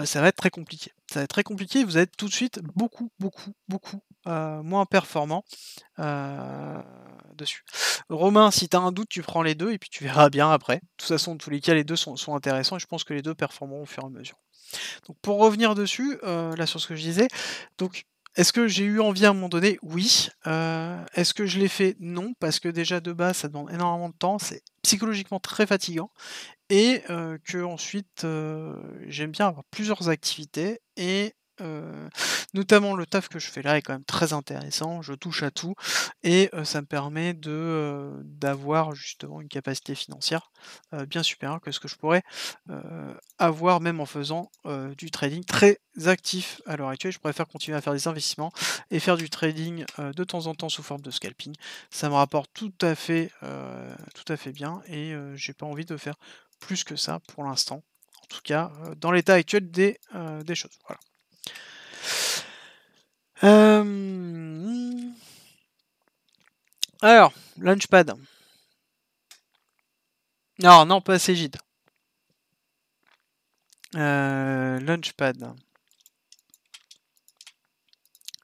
ça va être très compliqué. Ça va être très compliqué, vous êtes tout de suite beaucoup, beaucoup, beaucoup moins performant dessus. Romain, si tu as un doute, tu prends les deux et puis tu verras bien après. De toute façon, tous les cas, les deux sont, sont intéressants et je pense que les deux performeront au fur et à mesure. Donc pour revenir dessus, euh, là sur ce que je disais, donc est-ce que j'ai eu envie à un moment donné Oui. Euh, est-ce que je l'ai fait Non, parce que déjà de base, ça demande énormément de temps, c'est psychologiquement très fatigant, et qu'ensuite euh, que ensuite, j'aime bien avoir plusieurs activités, et euh, notamment le taf que je fais là est quand même très intéressant, je touche à tout et ça me permet de d'avoir justement une capacité financière bien supérieure que ce que je pourrais avoir même en faisant du trading très actif à l'heure actuelle. Je préfère continuer à faire des investissements et faire du trading de temps en temps sous forme de scalping. Ça me rapporte tout à fait tout à fait bien et j'ai pas envie de faire plus que ça pour l'instant. En tout cas, dans l'état actuel des, des choses. Voilà. Euh, alors, Launchpad. Non, non, pas assez gide. Euh, launchpad.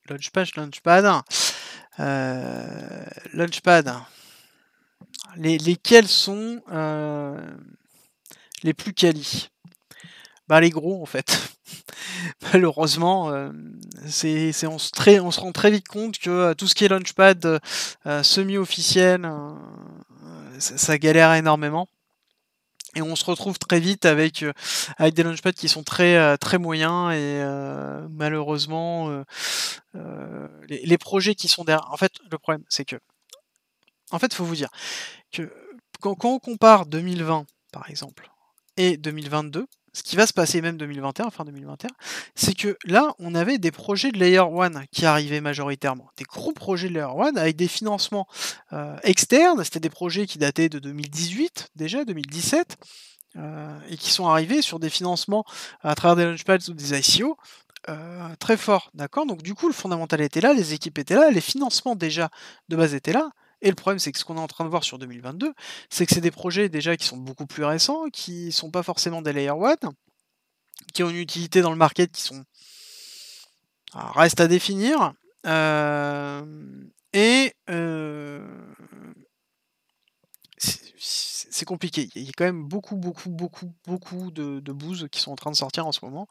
Launchpad, Launchpad. Euh, launchpad. lesquels sont euh, les plus qualis Bah les gros en fait. malheureusement, euh, c'est, on, se rend très vite compte que euh, tout ce qui est Launchpad euh, semi-officiel, ça, galère énormément. Et on se retrouve très vite avec, des launchpads qui sont très, très moyens et malheureusement, les, projets qui sont derrière. En fait, le problème, c'est que. En fait, il faut vous dire que quand on compare 2020, par exemple, et 2022, ce qui va se passer même 2021, fin 2021, c'est que là, on avait des projets de Layer 1 qui arrivaient majoritairement. Des gros projets de Layer 1 avec des financements euh, externes. C'était des projets qui dataient de 2018 déjà, 2017, euh, et qui sont arrivés sur des financements à travers des launchpads ou des ICO. Euh, très forts. d'accord Donc du coup, le fondamental était là, les équipes étaient là, les financements déjà de base étaient là, et le problème, c'est que ce qu'on est en train de voir sur 2022, c'est que c'est des projets déjà qui sont beaucoup plus récents, qui sont pas forcément des layer one, qui ont une utilité dans le market qui sont reste à définir. Euh, et euh, c'est compliqué. Il y a quand même beaucoup, beaucoup, beaucoup, beaucoup de, de bouses qui sont en train de sortir en ce moment.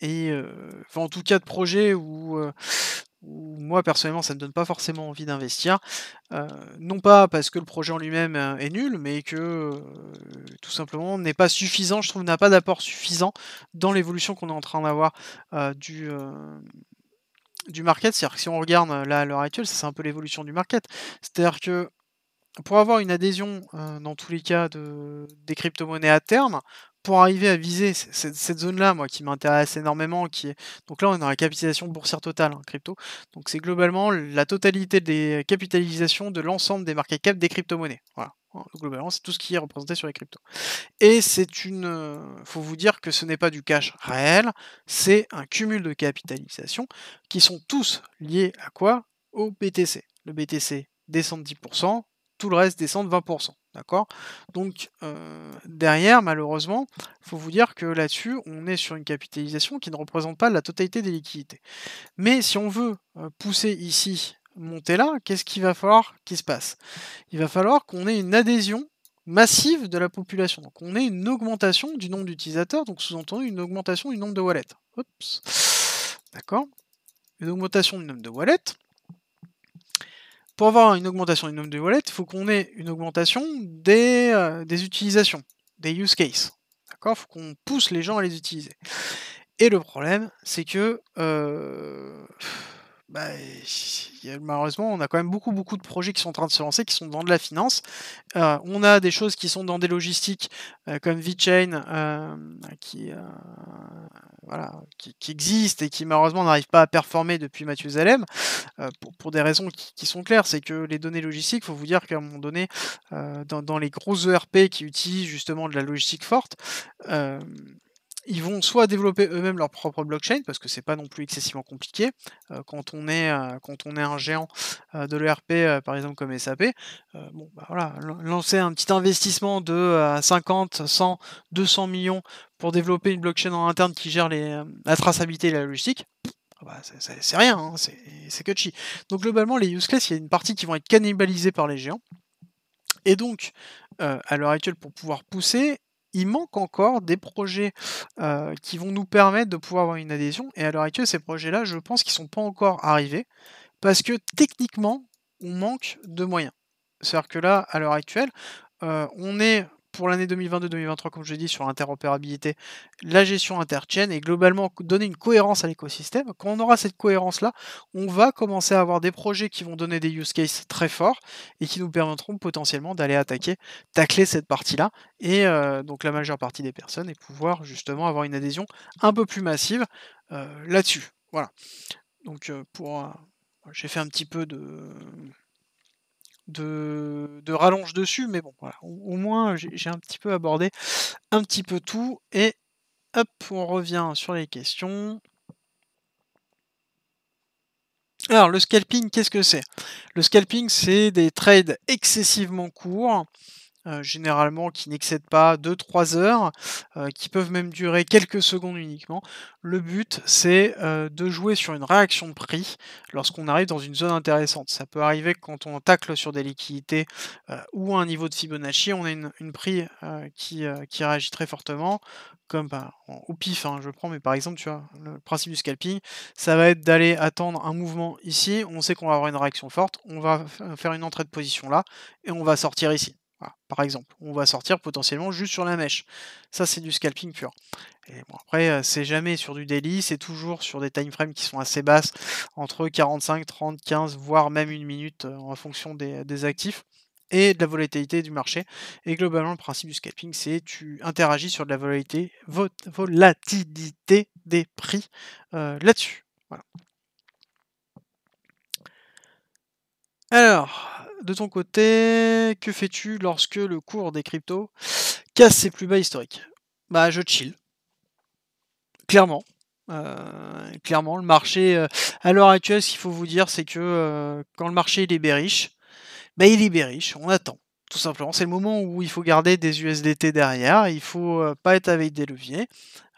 Et euh, enfin, en tout cas, de projets où moi personnellement ça ne donne pas forcément envie d'investir. Euh, non pas parce que le projet en lui-même euh, est nul, mais que euh, tout simplement n'est pas suffisant, je trouve, n'a pas d'apport suffisant dans l'évolution qu'on est en train d'avoir du du market, c'est-à-dire que si on regarde là à l'heure actuelle, c'est un peu l'évolution du market. C'est-à-dire que pour avoir une adhésion, dans tous les cas, de, des crypto-monnaies à terme, pour arriver à viser cette, zone-là, moi, qui m'intéresse énormément, qui est... Donc là, on est dans la capitalisation boursière totale, hein, crypto. Donc c'est globalement la totalité des capitalisations de l'ensemble des market cap des crypto-monnaies. Voilà. Hein, globalement, c'est tout ce qui est représenté sur les cryptos. Et c'est une... Euh, faut vous dire que ce n'est pas du cash réel, c'est un cumul de capitalisations qui sont tous liés à quoi Au BTC. Le BTC descend de 10%, tout le reste descend de 20%. D'accord Donc euh, derrière, malheureusement, il faut vous dire que là-dessus, on est sur une capitalisation qui ne représente pas la totalité des liquidités. Mais si on veut euh, pousser ici, monter là, qu'est-ce qu'il va falloir qu'il se passe Il va falloir qu'on ait une adhésion massive de la population. Donc on ait une augmentation du nombre d'utilisateurs, donc sous-entendu une augmentation du nombre de wallets. D'accord Une augmentation du nombre de wallets pour avoir une augmentation du nombre de wallets, il faut qu'on ait une augmentation des, euh, utilisations, des use cases. D'accord Il faut qu'on pousse les gens à les utiliser. Et le problème, c'est que... Euh, bah, malheureusement, on a quand même beaucoup, beaucoup de projets qui sont en train de se lancer, qui sont dans de la finance. Euh, on a des choses qui sont dans des logistiques euh, comme VeChain, euh, qui, voilà, qui, qui, existent et qui malheureusement n'arrivent pas à performer depuis Mathieu Zalem, pour, pour, des raisons qui, sont claires. C'est que les données logistiques, faut vous dire qu'à un moment donné, dans, dans, les gros ERP qui utilisent justement de la logistique forte, ils vont soit développer eux-mêmes leur propre blockchain, parce que c'est pas non plus excessivement compliqué. Euh, quand, on est, euh, quand on est un géant euh, de l'ERP, par exemple comme SAP, bon, bah, voilà, lancer un petit investissement de 50, 100, 200 millions pour développer une blockchain en interne qui gère les, la traçabilité et la logistique, ah bah, c'est rien, hein, c'est que Donc globalement, les use cases, il y a une partie qui vont être cannibalisées par les géants. Et donc, à l'heure actuelle, pour pouvoir pousser, il manque encore des projets qui vont nous permettre de pouvoir avoir une adhésion. Et à l'heure actuelle, ces projets-là, je pense qu'ils ne sont pas encore arrivés parce que techniquement, on manque de moyens. C'est-à-dire que là, à l'heure actuelle, on est pour l'année 2022-2023, comme je l'ai dit, sur l'interopérabilité, la gestion interchain et globalement donner une cohérence à l'écosystème. Quand on aura cette cohérence-là, on va commencer à avoir des projets qui vont donner des use cases très forts et qui nous permettront potentiellement d'aller attaquer, tacler cette partie-là et euh, donc la majeure partie des personnes et pouvoir justement avoir une adhésion un peu plus massive euh, là-dessus. Voilà. Donc euh, pour j'ai fait un petit peu de de, rallonge dessus, mais bon, voilà, au, au moins j'ai un petit peu abordé un petit peu tout, et hop, on revient sur les questions. Alors, le scalping, qu'est-ce que c'est Le scalping, c'est des trades excessivement courts euh, généralement qui n'excèdent pas 2-3 heures, euh, qui peuvent même durer quelques secondes uniquement. Le but, c'est euh, de jouer sur une réaction de prix lorsqu'on arrive dans une zone intéressante. Ça peut arriver quand on tacle sur des liquidités ou un niveau de Fibonacci, on a une, prix qui, qui réagit très fortement comme bah, au pif, hein, je prends, mais par exemple, tu vois, le principe du scalping, ça va être d'aller attendre un mouvement ici, on sait qu'on va avoir une réaction forte, on va faire une entrée de position là, et on va sortir ici par exemple, on va sortir potentiellement juste sur la mèche. Ça, c'est du scalping pur. Et bon, après, euh, c'est jamais sur du daily, c'est toujours sur des timeframes qui sont assez basses, entre 45, 30, 15, voire même une minute euh, en fonction euh, des, actifs et de la volatilité du marché. Et globalement, le principe du scalping, c'est tu interagis sur de la volatilité, des prix là-dessus. Alors, de ton côté, que fais-tu lorsque le cours des cryptos casse ses plus bas historiques Bah, je chill. Clairement. Euh, clairement, le marché, euh, à l'heure actuelle, ce qu'il faut vous dire, c'est que euh, quand le marché il est bearish, bah, il est riche. on attend. Tout simplement, c'est le moment où il faut garder des USDT derrière, il faut pas être avec des leviers,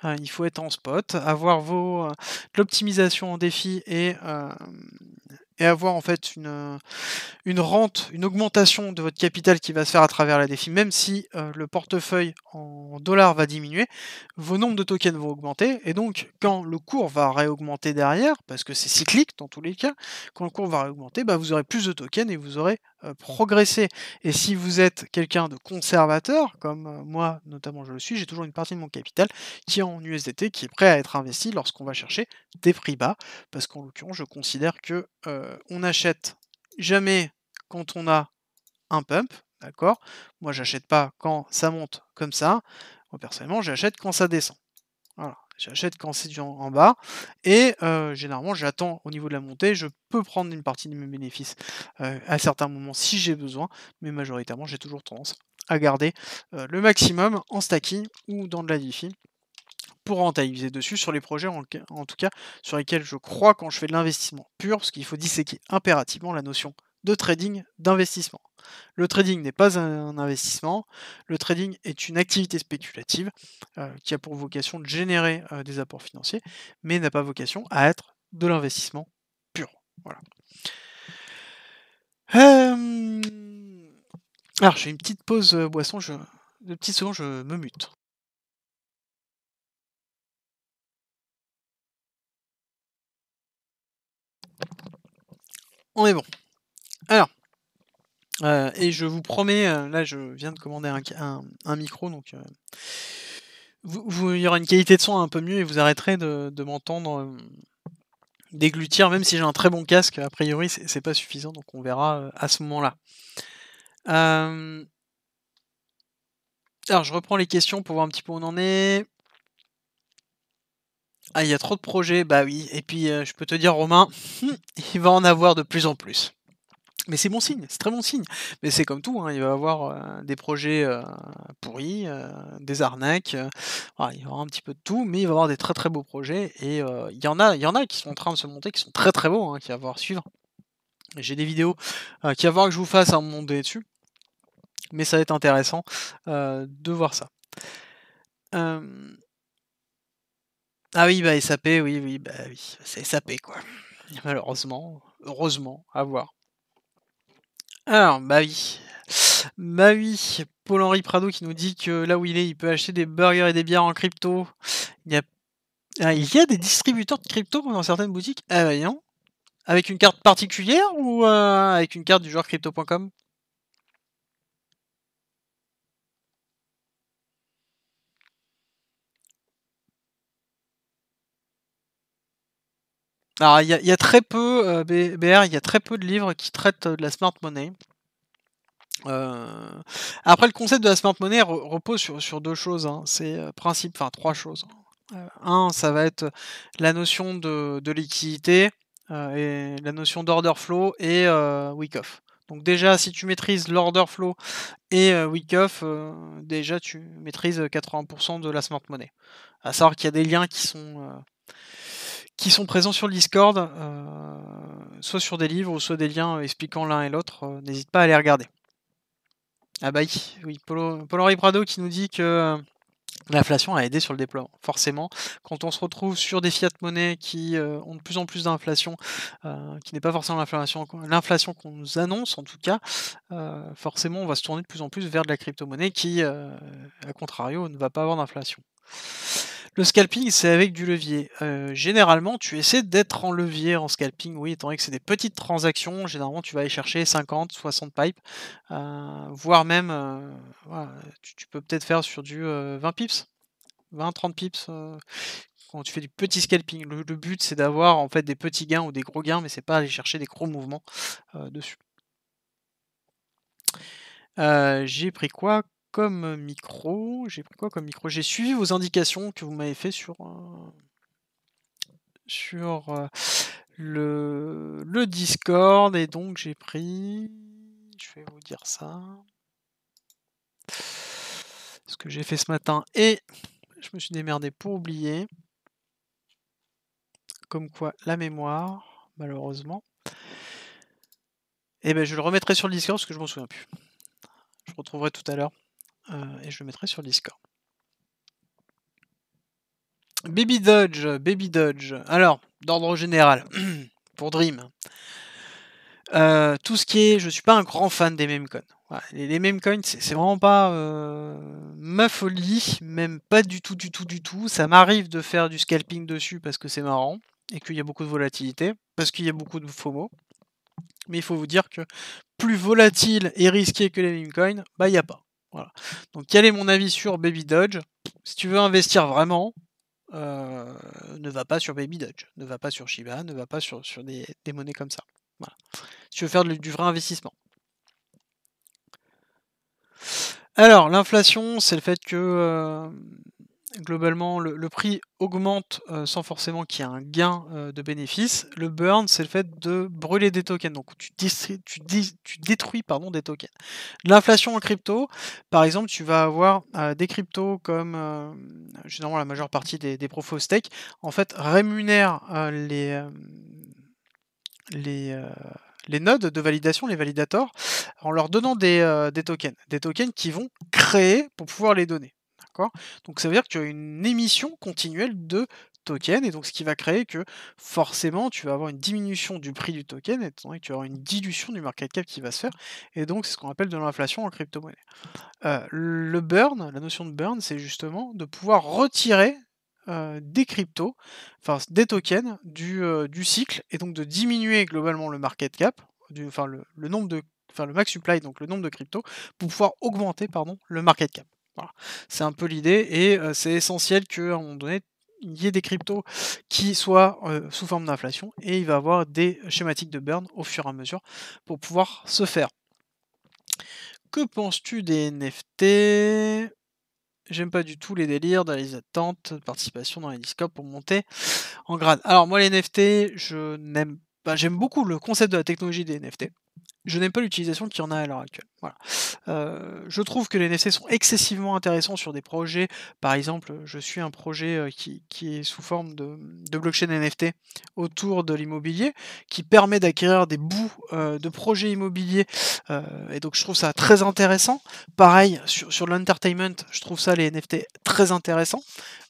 hein. il faut être en spot, avoir vos l'optimisation en défi et et avoir en fait une, euh, une rente, une augmentation de votre capital qui va se faire à travers la défi, même si euh, le portefeuille en dollars va diminuer, vos nombres de tokens vont augmenter, et donc quand le cours va réaugmenter derrière, parce que c'est cyclique dans tous les cas, quand le cours va réaugmenter, bah, vous aurez plus de tokens et vous aurez euh, progresser. Et si vous êtes quelqu'un de conservateur, comme euh, moi notamment je le suis, j'ai toujours une partie de mon capital qui est en USDT, qui est prêt à être investi lorsqu'on va chercher des prix bas, parce qu'en l'occurrence je considère que euh, on achète jamais quand on a un pump, d'accord Moi j'achète pas quand ça monte comme ça, moi personnellement j'achète quand ça descend. J'achète quand c'est en, en bas. Et euh, généralement, j'attends au niveau de la montée. Je peux prendre une partie de mes bénéfices euh, à certains moments si j'ai besoin. Mais majoritairement, j'ai toujours tendance à garder euh, le maximum en stacking ou dans de la DeFi pour rentabiliser dessus sur les projets en, en tout cas sur lesquels je crois quand je fais de l'investissement pur, parce qu'il faut disséquer impérativement la notion de trading d'investissement. Le trading n'est pas un investissement, le trading est une activité spéculative euh, qui a pour vocation de générer euh, des apports financiers, mais n'a pas vocation à être de l'investissement pur. Voilà. Euh, alors j'ai une petite pause boisson, je... de petites secondes je me mute. On est bon. Alors, euh, et je vous promets, euh, là je viens de commander un, micro, donc euh, il y aura une qualité de son un peu mieux et vous arrêterez de, de m'entendre déglutir, même si j'ai un très bon casque, a priori c'est pas suffisant, donc on verra à ce moment-là. alors je reprends les questions pour voir un petit peu où on en est. Ah, il y a trop de projets, bah oui. Et puis, je peux te dire, Romain, il va en avoir de plus en plus. Mais c'est bon signe, c'est très bon signe. Mais c'est comme tout, hein, il va y avoir euh, des projets euh, pourris, euh, des arnaques, il va y avoir un petit peu de tout, mais il va y avoir des très très beaux projets. Et il, y en a, il y en a qui sont en train de se monter, qui sont très très beaux, hein, qui va voir suivre. J'ai des vidéos qui va voir que je vous fasse un moment dessus. Mais ça va être intéressant de voir ça. Ah oui, bah SAP, oui, oui, bah oui, c'est SAP quoi. Malheureusement, heureusement, à voir. Alors, bah oui. Bah oui, Paul-Henri Prado qui nous dit que là où il est, il peut acheter des burgers et des bières en crypto. Il y a, ah, il y a des distributeurs de crypto dans certaines boutiques Ah bah non. Avec une carte particulière ou euh, avec une carte du joueur crypto.com Alors, il y, a très peu, euh, BR, il y a très peu de livres qui traitent euh, de la smart money. Euh, après, le concept de la smart money repose sur, deux choses. Hein. C'est enfin trois choses. un, ça va être la notion de, liquidité et la notion d'order flow et week-off. Donc déjà, si tu maîtrises l'order flow et week-off, déjà tu maîtrises 80% de la smart money. À savoir qu'il y a des liens qui sont qui sont présents sur le Discord, euh, soit sur des livres, ou soit des liens expliquant l'un et l'autre. Euh, n'hésite pas à les regarder. Ah bah oui, Paul-Henri Prado qui nous dit que euh, l'inflation a aidé sur le déploiement. Forcément, quand on se retrouve sur des fiat monnaies qui ont de plus en plus d'inflation, qui n'est pas forcément l'inflation qu'on nous annonce en tout cas, forcément on va se tourner de plus en plus vers de la crypto-monnaie qui, à contrario, ne va pas avoir d'inflation. Le scalping, c'est avec du levier. Euh, généralement, tu essaies d'être en levier en scalping, oui, étant donné que c'est des petites transactions, généralement, tu vas aller chercher 50, 60 pipes, euh, voire même, euh, tu, peux peut-être faire sur du 20 pips, 20, 30 pips. quand tu fais du petit scalping, le, but c'est d'avoir en fait des petits gains ou des gros gains, mais c'est pas aller chercher des gros mouvements dessus. j'ai pris quoi comme micro J'ai pris quoi comme micro J'ai suivi vos indications que vous m'avez fait sur, sur le, le Discord et donc j'ai pris. Je vais vous dire ça. Ce que j'ai fait ce matin et je me suis démerdé pour oublier. Comme quoi, la mémoire, malheureusement. Et eh bien je le remettrai sur le Discord parce que je m'en souviens plus. Je retrouverai tout à l'heure. Euh, et je le mettrai sur Discord. Baby Dodge, Baby Dodge. Alors, d'ordre général, pour Dream, euh, tout ce qui est. Je ne suis pas un grand fan des memecoins les, memecoins coins, c'est vraiment pas euh, ma folie, même pas du tout, du tout, du tout. Ça m'arrive de faire du scalping dessus parce que c'est marrant et qu'il y a beaucoup de volatilité, parce qu'il y a beaucoup de FOMO. Mais il faut vous dire que plus volatile et risqué que les memecoins, bah il n'y a pas. Donc quel est mon avis sur Baby Dodge Si tu veux investir vraiment, euh, ne va pas sur Baby Dodge, ne va pas sur Shiba, ne va pas sur, sur des, monnaies comme ça. Voilà. Si tu veux faire du, vrai investissement. Alors, l'inflation, c'est le fait que euh, globalement, le, prix augmente euh, sans forcément qu'il y ait un gain euh, de bénéfice. Le burn, c'est le fait de brûler des tokens. Donc, tu, tu, tu détruis pardon, des tokens. L'inflation en crypto, par exemple, tu vas avoir euh, des cryptos comme généralement la majeure partie des, des profos stake, en fait, rémunèrent les. les les nodes de validation, les validators, en leur donnant des, des, tokens. Des tokens qui vont créer pour pouvoir les donner. Donc ça veut dire que tu as une émission continuelle de token, et donc ce qui va créer que forcément tu vas avoir une diminution du prix du token, étant donné que tu auras une dilution du market cap qui va se faire, et donc c'est ce qu'on appelle de l'inflation en crypto-monnaie. Euh, le burn, la notion de burn, c'est justement de pouvoir retirer euh, des cryptos, enfin des tokens euh, du, cycle, et donc de diminuer globalement le market cap, enfin le, nombre de enfin le max supply, donc le nombre de cryptos, pour pouvoir augmenter pardon, le market cap. C'est un peu l'idée et c'est essentiel qu'à un moment donné, il y ait des cryptos qui soient sous forme d'inflation et il va avoir des schématiques de burn au fur et à mesure pour pouvoir se faire. Que penses-tu des NFT J'aime pas du tout les délires dans les attentes de participation dans les discos pour monter en grade. Alors moi les NFT, je n'aime J'aime beaucoup le concept de la technologie des NFT je n'aime pas l'utilisation qu'il y en a à l'heure actuelle. Voilà. Euh, je trouve que les NFT sont excessivement intéressants sur des projets. Par exemple, je suis un projet euh, qui, est sous forme de, de, blockchain NFT autour de l'immobilier, qui permet d'acquérir des bouts euh, de projets immobiliers. et donc, je trouve ça très intéressant. Pareil, sur, sur l'entertainment, je trouve ça, les NFT, très intéressant.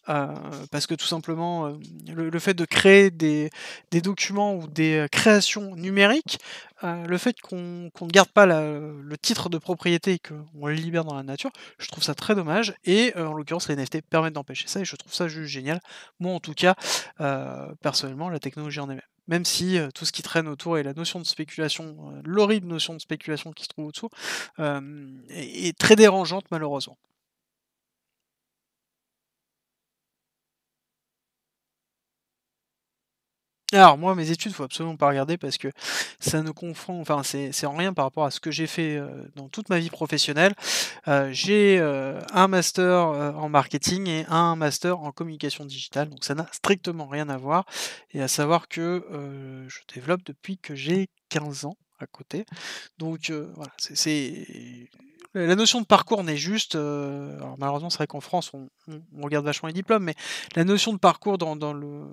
Euh, parce que tout simplement, euh, le, fait de créer des, documents ou des euh, créations numériques, le fait qu'on ne garde pas le titre de propriété et qu'on le libère dans la nature, je trouve ça très dommage. Et en l'occurrence, les NFT permettent d'empêcher ça et je trouve ça juste génial. Moi, en tout cas, personnellement, la technologie en est même même si tout ce qui traîne autour et la notion de spéculation, l'horrible notion de spéculation qui se trouve autour, euh, est, très dérangeante malheureusement. Alors moi mes études faut absolument pas regarder parce que ça ne confond, enfin c'est en rien par rapport à ce que j'ai fait euh, dans toute ma vie professionnelle. Euh, j'ai euh, un master en marketing et un master en communication digitale, donc ça n'a strictement rien à voir. Et à savoir que je développe depuis que j'ai 15 ans à côté. Donc voilà, c'est la notion de parcours n'est juste. alors malheureusement, c'est vrai qu'en France, on, regarde vachement les diplômes, mais la notion de parcours dans le,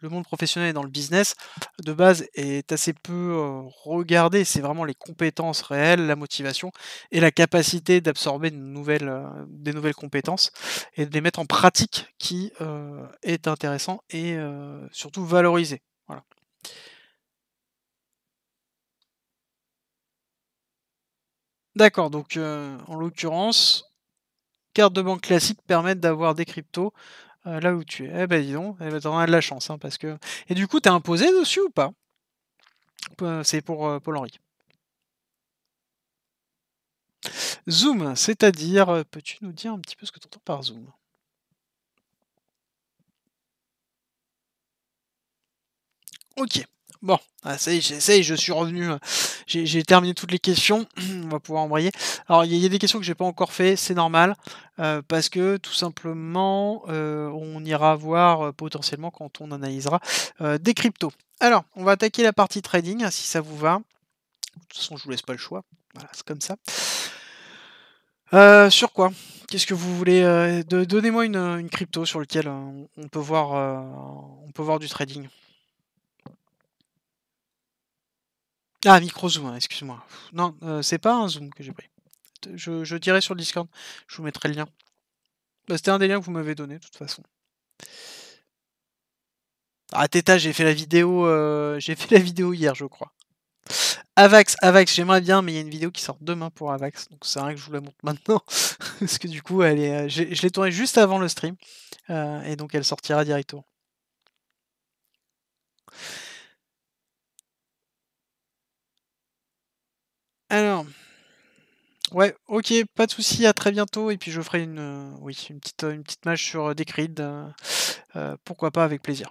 le monde professionnel et dans le business, de base, est assez peu euh, regardé. C'est vraiment les compétences réelles, la motivation et la capacité d'absorber euh, des nouvelles compétences et de les mettre en pratique qui euh, est intéressant et surtout valorisé. D'accord, donc en l'occurrence, cartes de banque classique permettent d'avoir des cryptos euh, là où tu es. Eh ben dis donc, t'en eh as de la chance. Hein, parce que... Et du coup, t'es imposé dessus ou pas euh, C'est pour euh, Paul-Henri. Zoom, c'est-à-dire, peux-tu nous dire un petit peu ce que tu entends par zoom Ok. Bon, ah, ça y est, je suis revenu. Euh, j'ai terminé toutes les questions. On va pouvoir embrayer. Alors, il y, a des questions que j'ai pas encore fait, c'est normal. Euh, parce que tout simplement, euh, on ira voir potentiellement quand on analysera des cryptos. Alors, on va attaquer la partie trading, si ça vous va. De toute façon, je vous laisse pas le choix. Voilà, c'est comme ça. sur quoi Qu'est-ce que vous voulez Donnez-moi une, crypto sur laquelle on, peut voir, on peut voir du trading. Ah, micro-zoom, hein, excuse-moi. Non, euh, c'est pas un zoom que j'ai pris. Je, je, dirai sur le Discord, je vous mettrai le lien. Bah, c'était un des liens que vous m'avez donné, de toute façon. Ah, Teta, j'ai fait la vidéo euh, j'ai fait la vidéo hier, je crois. Avax, Avax, j'aimerais bien, mais il y a une vidéo qui sort demain pour Avax, donc c'est vrai que je vous la montre maintenant, parce que du coup, elle est, euh, je, l'ai tournée juste avant le stream, et donc elle sortira directement. Alors. Ouais, ok, pas de souci, à très bientôt. Et puis je ferai une, euh, oui, une petite, euh, une petite match sur euh, Decreed. pourquoi pas, avec plaisir.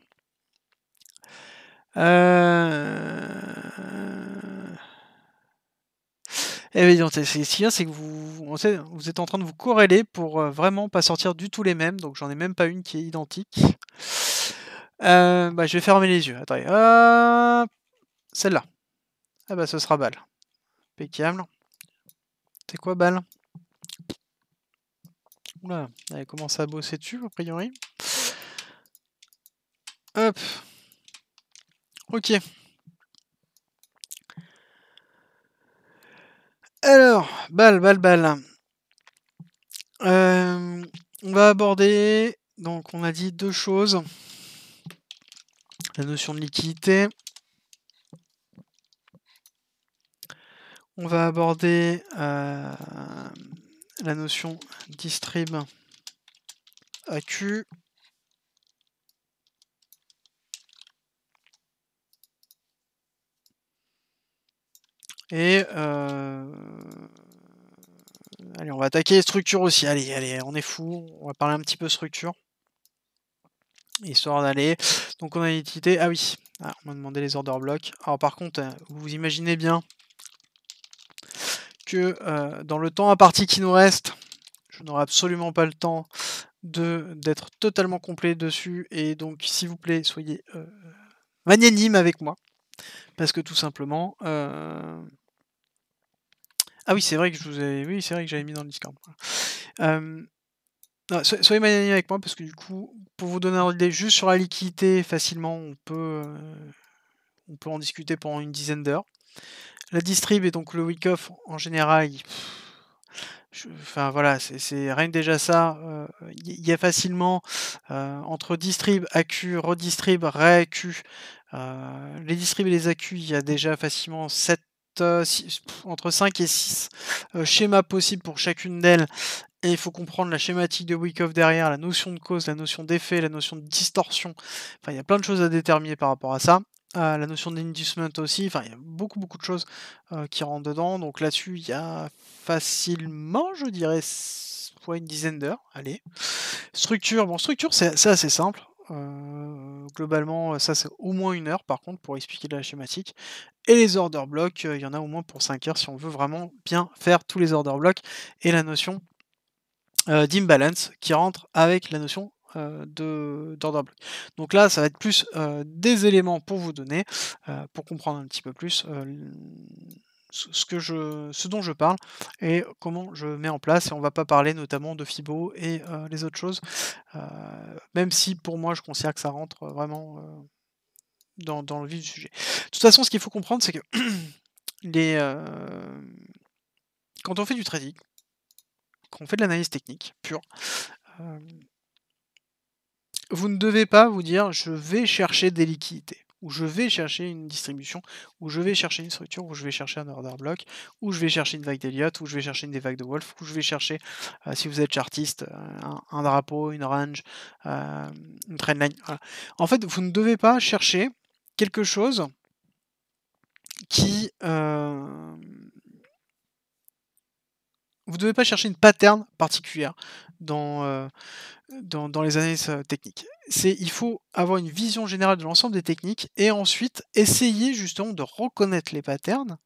Eh bien, ce qui est c'est que vous, vous êtes en train de vous corréler pour vraiment pas sortir du tout les mêmes. Donc, j'en ai même pas une qui est identique. Bah, je vais fermer les yeux. Attendez. Celle-là. Ah bah, ce sera balle. C'est quoi, balle Oula, elle commence à bosser dessus, a priori. Hop. Ok. Alors, balle, balle, balle. Euh, on va aborder, donc on a dit deux choses. La notion de liquidité On va aborder euh, la notion distrib AQ. Et euh, allez, on va attaquer les structures aussi. Allez, allez, on est fou. On va parler un petit peu structure. Histoire d'aller. Donc on a une utilité, Ah oui, ah, on m'a demandé les order blocks. Alors par contre, euh, vous imaginez bien que euh, dans le temps imparti qui nous reste, je n'aurai absolument pas le temps d'être totalement complet dessus. Et donc, s'il vous plaît, soyez euh, magnanime avec moi. Parce que tout simplement. Euh, ah oui, c'est vrai que je vous ai. Oui, c'est vrai que j'avais mis dans le Discord. Euh, soyez magnanime avec moi parce que du coup, pour vous donner un idée, juste sur la liquidité, facilement, on peut, on peut en discuter pendant une dizaine d'heures. La distrib et donc le week-off en général, enfin voilà, c'est rien déjà ça. Euh, il y a facilement euh, entre distrib, AQ, redistrib, ré euh, les distrib et les AQ, il y a déjà facilement 7, entre 5 et 6 schémas possibles pour chacune d'elles. Et il faut comprendre la schématique de week-off derrière, la notion de cause, la notion d'effet, la notion de distorsion. Enfin, il y a plein de choses à déterminer par rapport à ça la notion d'inducement aussi, enfin il y a beaucoup beaucoup de choses euh, qui rentrent dedans. Donc là-dessus, il y a facilement, je dirais, une dizaine d'heures. Allez. Structure, bon structure, c'est assez simple. Euh, globalement, ça c'est au moins une heure par contre pour expliquer la schématique. Et les order blocks, euh, il y en a au moins pour 5 heures si on veut vraiment bien faire tous les order blocks et la notion d'imbalance qui rentre avec la notion euh, d'ordre bloc. Donc là, ça va être plus euh, des éléments pour vous donner, euh, pour comprendre un petit peu plus ce, que je, ce dont je parle et comment je mets en place. Et on va pas parler notamment de FIBO et les autres choses, même si pour moi je considère que ça rentre vraiment dans, dans, le vif du sujet. De toute façon, ce qu'il faut comprendre, c'est que les, quand on fait du trading, quand on fait de l'analyse technique pure, vous ne devez pas vous dire je vais chercher des liquidités ou « je vais chercher une distribution, ou « je vais chercher une structure, ou « je vais chercher un order block, ou « je vais chercher une vague d'Eliot, ou « je vais chercher une des vagues de Wolf, ou « je vais chercher, euh, si vous êtes chartiste, euh, un, drapeau, une range, euh, une trendline. En fait, vous ne devez pas chercher quelque chose qui... vous ne devez pas chercher une pattern particulière. Euh, dans, dans, les analyses euh, techniques. C'est il faut avoir une vision générale de l'ensemble des techniques et ensuite essayer justement de reconnaître les patterns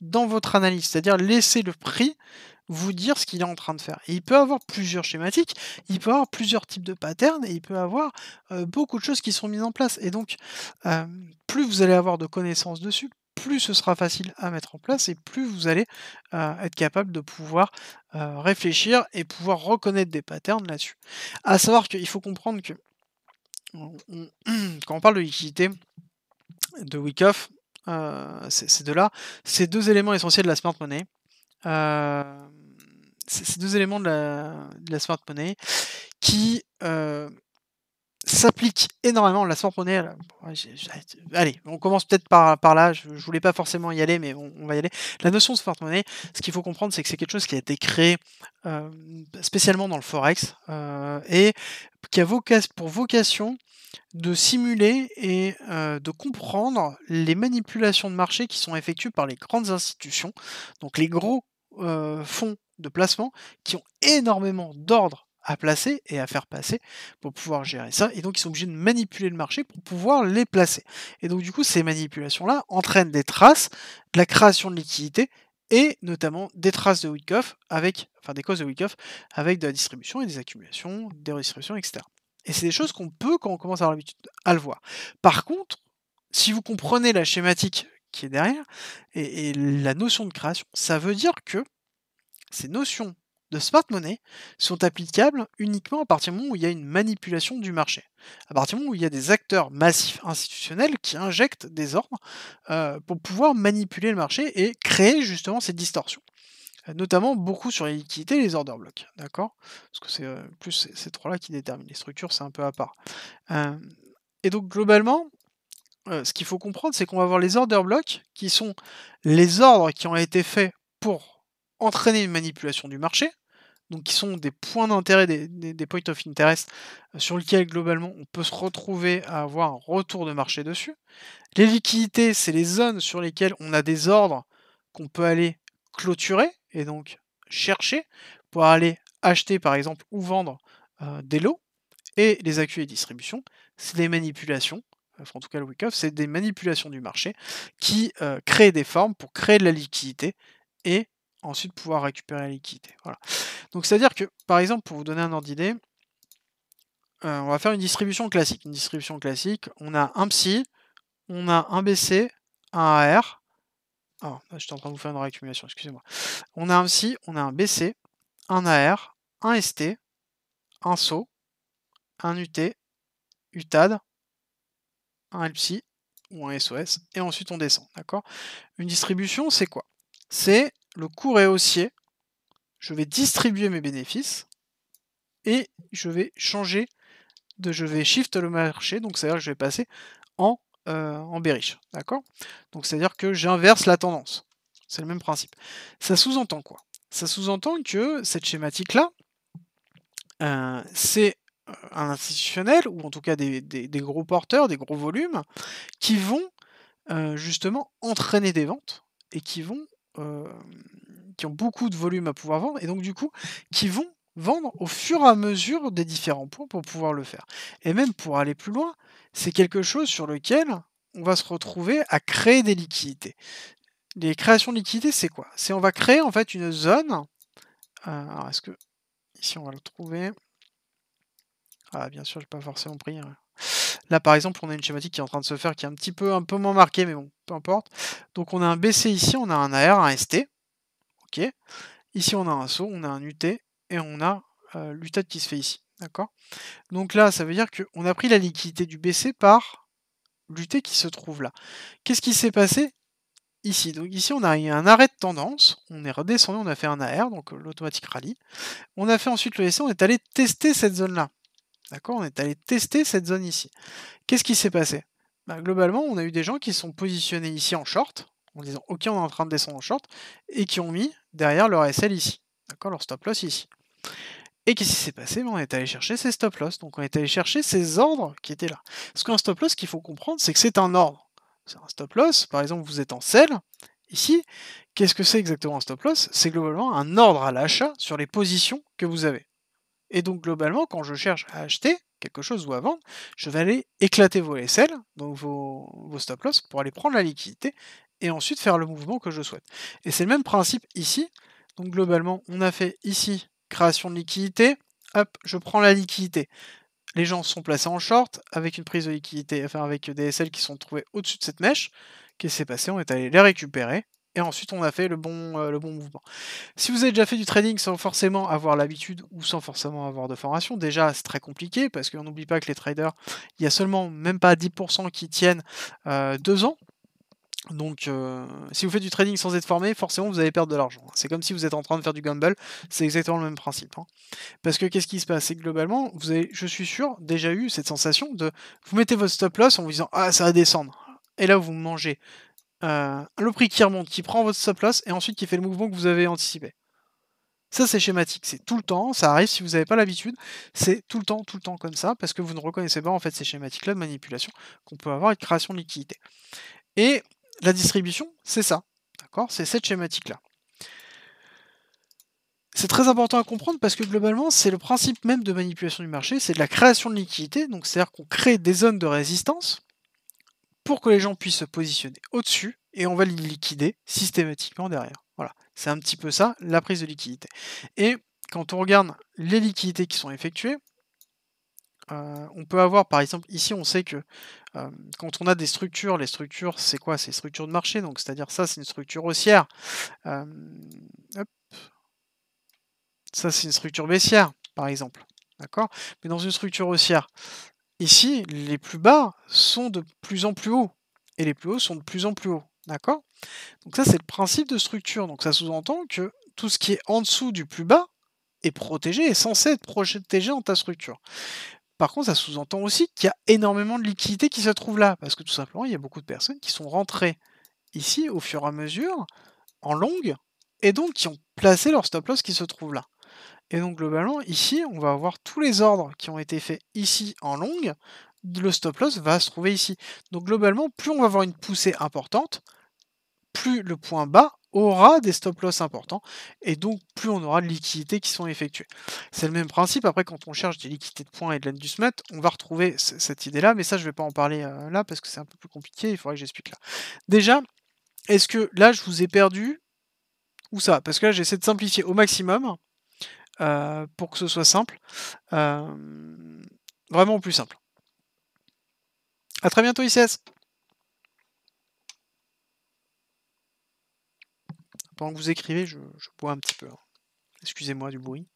dans votre analyse, c'est-à-dire laisser le prix vous dire ce qu'il est en train de faire. il peut avoir plusieurs schématiques, il peut avoir plusieurs types de patterns, et il peut avoir euh, beaucoup de choses qui sont mises en place. Et donc, plus vous allez avoir de connaissances dessus, plus ce sera facile à mettre en place et plus vous allez euh, être capable de pouvoir euh, réfléchir et pouvoir reconnaître des patterns là-dessus. À savoir qu'il faut comprendre que quand on parle de liquidité, de week-off, euh, ces deux-là, ces deux éléments essentiels de la smart money, ces deux éléments de la smart money qui s'applique énormément. La money... allez, on commence peut-être par, par là. Je, ne voulais pas forcément y aller, mais on, va y aller. La notion de smart money, ce qu'il faut comprendre, c'est que c'est quelque chose qui a été créé euh, spécialement dans le forex euh, et qui a vocation, pour vocation de simuler et euh, de comprendre les manipulations de marché qui sont effectuées par les grandes institutions, donc les gros fonds de placement qui ont énormément d'ordres à placer et à faire passer pour pouvoir gérer ça. Et donc ils sont obligés de manipuler le marché pour pouvoir les placer. Et donc du coup ces manipulations-là entraînent des traces, de la création de liquidités et notamment des traces de week -off avec, enfin des causes de week-off avec de la distribution et des accumulations, des redistributions, etc. Et c'est des choses qu'on peut, quand on commence à avoir l'habitude, à le voir. Par contre, si vous comprenez la schématique qui est derrière et la notion de création, ça veut dire que ces notions de smart money sont applicables uniquement à partir du moment où il y a une manipulation du marché, à partir du moment où il y a des acteurs massifs institutionnels qui injectent des ordres euh, pour pouvoir manipuler le marché et créer justement ces distorsions euh, notamment beaucoup sur les liquidités les order blocks, d'accord Parce que c'est euh, plus ces trois-là qui déterminent. Les structures, c'est un peu à part. et donc, globalement, ce qu'il faut comprendre, c'est qu'on va avoir les order blocks, qui sont les ordres qui ont été faits pour entraîner une manipulation du marché, donc qui sont des points d'intérêt, des, points of interest euh, sur lesquels globalement on peut se retrouver à avoir un retour de marché dessus. Les liquidités, c'est les zones sur lesquelles on a des ordres qu'on peut aller clôturer et donc chercher pour aller acheter par exemple ou vendre euh, des lots. Et les accus et distributions, c'est des manipulations euh, en tout cas le week-off, c'est des manipulations du marché qui créent des formes pour créer de la liquidité et ensuite pouvoir récupérer la liquidité. Voilà. Donc c'est-à-dire que, par exemple, pour vous donner un ordre d'idée, euh, on va faire une distribution classique. Une distribution classique, on a un psi, on a un BC, un AR. Ah, je suis en train de vous faire une réaccumulation, excusez-moi. On a un psi, on a un BC, un AR, un ST, un SO, un UT, UTAD, un LPSI ou un SOS, et ensuite on descend, d'accord Une distribution, c'est quoi C'est le cours haussier je vais distribuer mes bénéfices et je vais changer de je vais shift le marché, donc c'est-à-dire que je vais passer en, euh, en bearish. D'accord Donc c'est-à-dire que j'inverse la tendance. C'est le même principe. Ça sous-entend quoi Ça sous-entend que cette schématique-là, euh, c'est euh, un institutionnel, ou en tout cas des, gros porteurs, des gros volumes, qui vont justement entraîner des ventes et qui vont qui ont beaucoup de volume à pouvoir vendre, et donc du coup, qui vont vendre au fur et à mesure des différents points pour pouvoir le faire. Et même pour aller plus loin, c'est quelque chose sur lequel on va se retrouver à créer des liquidités. Les créations de liquidités, c'est quoi C'est on va créer en fait une zone. Euh, alors est-ce que ici on va le trouver Ah bien sûr, j'ai pas forcément pris. Hein. Là par exemple, on a une schématique qui est en train de se faire, qui est un petit peu un peu moins marquée, mais bon, peu importe. Donc on a un BC ici, on a un AR, un ST. Ici, on a un saut, on a un UT, et on a euh, qui se fait ici. D'accord Donc là, ça veut dire qu'on a pris la liquidité du BC par l'UT qui se trouve là. Qu'est-ce qui s'est passé ici Donc ici, on a eu un arrêt de tendance. On est redescendu, on a fait un AR, donc l'automatique rallye. On a fait ensuite le SC, on est allé tester cette zone-là. D'accord On est allé tester cette zone ici. Qu'est-ce qui s'est passé bah, Globalement, on a eu des gens qui sont positionnés ici en short en disant ok on est en train de descendre en short et qui ont mis derrière leur SL ici, d'accord, leur stop loss ici. Et qu'est-ce qui s'est passé ben, On est allé chercher ces stop loss, donc on est allé chercher ces ordres qui étaient là. Parce qu'un stop loss, qu'il faut comprendre, c'est que c'est un ordre. C'est un stop loss, par exemple vous êtes en sell, ici, qu'est-ce que c'est exactement un stop loss C'est globalement un ordre à l'achat sur les positions que vous avez. Et donc globalement, quand je cherche à acheter quelque chose ou à vendre, je vais aller éclater vos SL, donc vos, vos stop loss, pour aller prendre la liquidité et ensuite faire le mouvement que je souhaite. Et c'est le même principe ici. Donc globalement, on a fait ici création de liquidité. Hop, je prends la liquidité. Les gens sont placés en short avec une prise de liquidité, enfin avec des SL qui sont trouvés au-dessus de cette mèche. Qu'est-ce qui s'est passé On est allé les récupérer et ensuite on a fait le bon, euh, le bon mouvement. Si vous avez déjà fait du trading sans forcément avoir l'habitude ou sans forcément avoir de formation, déjà c'est très compliqué parce qu'on n'oublie pas que les traders, il y a seulement même pas 10% qui tiennent 2 euh, ans. Donc, euh, si vous faites du trading sans être formé, forcément vous allez perdre de l'argent. C'est comme si vous êtes en train de faire du gamble, c'est exactement le même principe. Hein. Parce que qu'est-ce qui se passe C'est globalement, vous avez, je suis sûr, déjà eu cette sensation de vous mettez votre stop loss en vous disant Ah, ça va descendre. Et là, vous mangez euh, le prix qui remonte, qui prend votre stop loss et ensuite qui fait le mouvement que vous avez anticipé. Ça, c'est schématique, c'est tout le temps, ça arrive si vous n'avez pas l'habitude, c'est tout le temps, tout le temps comme ça, parce que vous ne reconnaissez pas en fait ces schématiques-là de manipulation qu'on peut avoir avec création de liquidités. Et la distribution, c'est ça. D'accord C'est cette schématique-là. C'est très important à comprendre parce que globalement, c'est le principe même de manipulation du marché, c'est de la création de liquidités, donc c'est-à-dire qu'on crée des zones de résistance pour que les gens puissent se positionner au-dessus et on va les liquider systématiquement derrière. Voilà, c'est un petit peu ça, la prise de liquidité. Et quand on regarde les liquidités qui sont effectuées, euh, on peut avoir par exemple ici, on sait que quand on a des structures, les structures, c'est quoi C'est structures de marché, donc c'est-à-dire ça, c'est une structure haussière. Ça, c'est une structure baissière, par exemple. D'accord Mais dans une structure haussière, ici, les plus bas sont de plus en plus hauts. Et les plus hauts sont de plus en plus hauts. D'accord Donc ça, c'est le principe de structure. Donc ça sous-entend que tout ce qui est en dessous du plus bas est protégé, est censé être protégé dans ta structure par contre, ça sous-entend aussi qu'il y a énormément de liquidités qui se trouvent là, parce que tout simplement, il y a beaucoup de personnes qui sont rentrées ici au fur et à mesure, en longue, et donc qui ont placé leur stop-loss qui se trouve là. Et donc globalement, ici, on va avoir tous les ordres qui ont été faits ici en longue, le stop-loss va se trouver ici. Donc globalement, plus on va avoir une poussée importante, plus le point bas aura des stop loss importants et donc plus on aura de liquidités qui sont effectuées. C'est le même principe. Après, quand on cherche des liquidités de points et de du l'endusmet, on va retrouver cette idée-là, mais ça, je ne vais pas en parler euh, là parce que c'est un peu plus compliqué. Il faudrait que j'explique là. Déjà, est-ce que là, je vous ai perdu ou ça Parce que là, j'essaie de simplifier au maximum euh, pour que ce soit simple, euh, vraiment plus simple. A très bientôt, ICS. vous écrivez, je, bois un petit peu. Hein. Excusez-moi du bruit.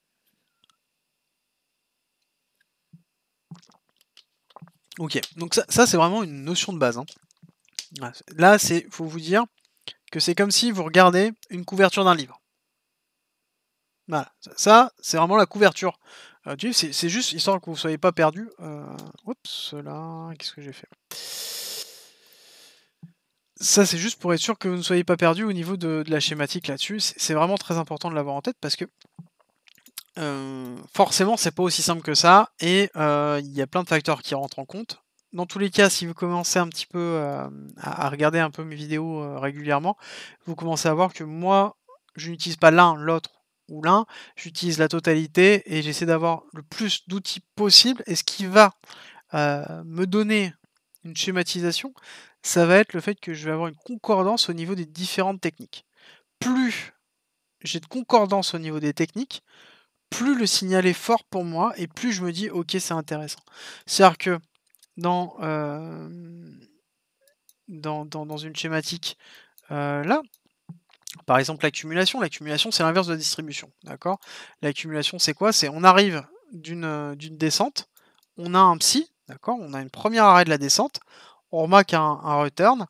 Ok, donc ça, c'est vraiment une notion de base. Hein. Là, c'est, faut vous dire que c'est comme si vous regardez une couverture d'un livre. Voilà, ça, c'est vraiment la couverture du euh, C'est juste histoire que vous ne soyez pas perdu. Euh, oups, là, qu'est-ce que j'ai fait ça, c'est juste pour être sûr que vous ne soyez pas perdu au niveau de, la schématique là-dessus. C'est vraiment très important de l'avoir en tête parce que euh, forcément, c'est pas aussi simple que ça et euh, il y a plein de facteurs qui rentrent en compte. Dans tous les cas, si vous commencez un petit peu euh, à, à, regarder un peu mes vidéos régulièrement, vous commencez à voir que moi, je n'utilise pas l'un, l'autre ou l'un, j'utilise la totalité et j'essaie d'avoir le plus d'outils possible et ce qui va me donner une schématisation, ça va être le fait que je vais avoir une concordance au niveau des différentes techniques. Plus j'ai de concordance au niveau des techniques, plus le signal est fort pour moi et plus je me dis ok c'est intéressant. C'est-à-dire que dans, euh, dans, une schématique euh, là, par exemple l'accumulation, l'accumulation c'est l'inverse de la distribution. D'accord L'accumulation c'est quoi C'est on arrive euh, d'une descente, on a un psy, d'accord On a une première arrêt de la descente, on remarque un, return.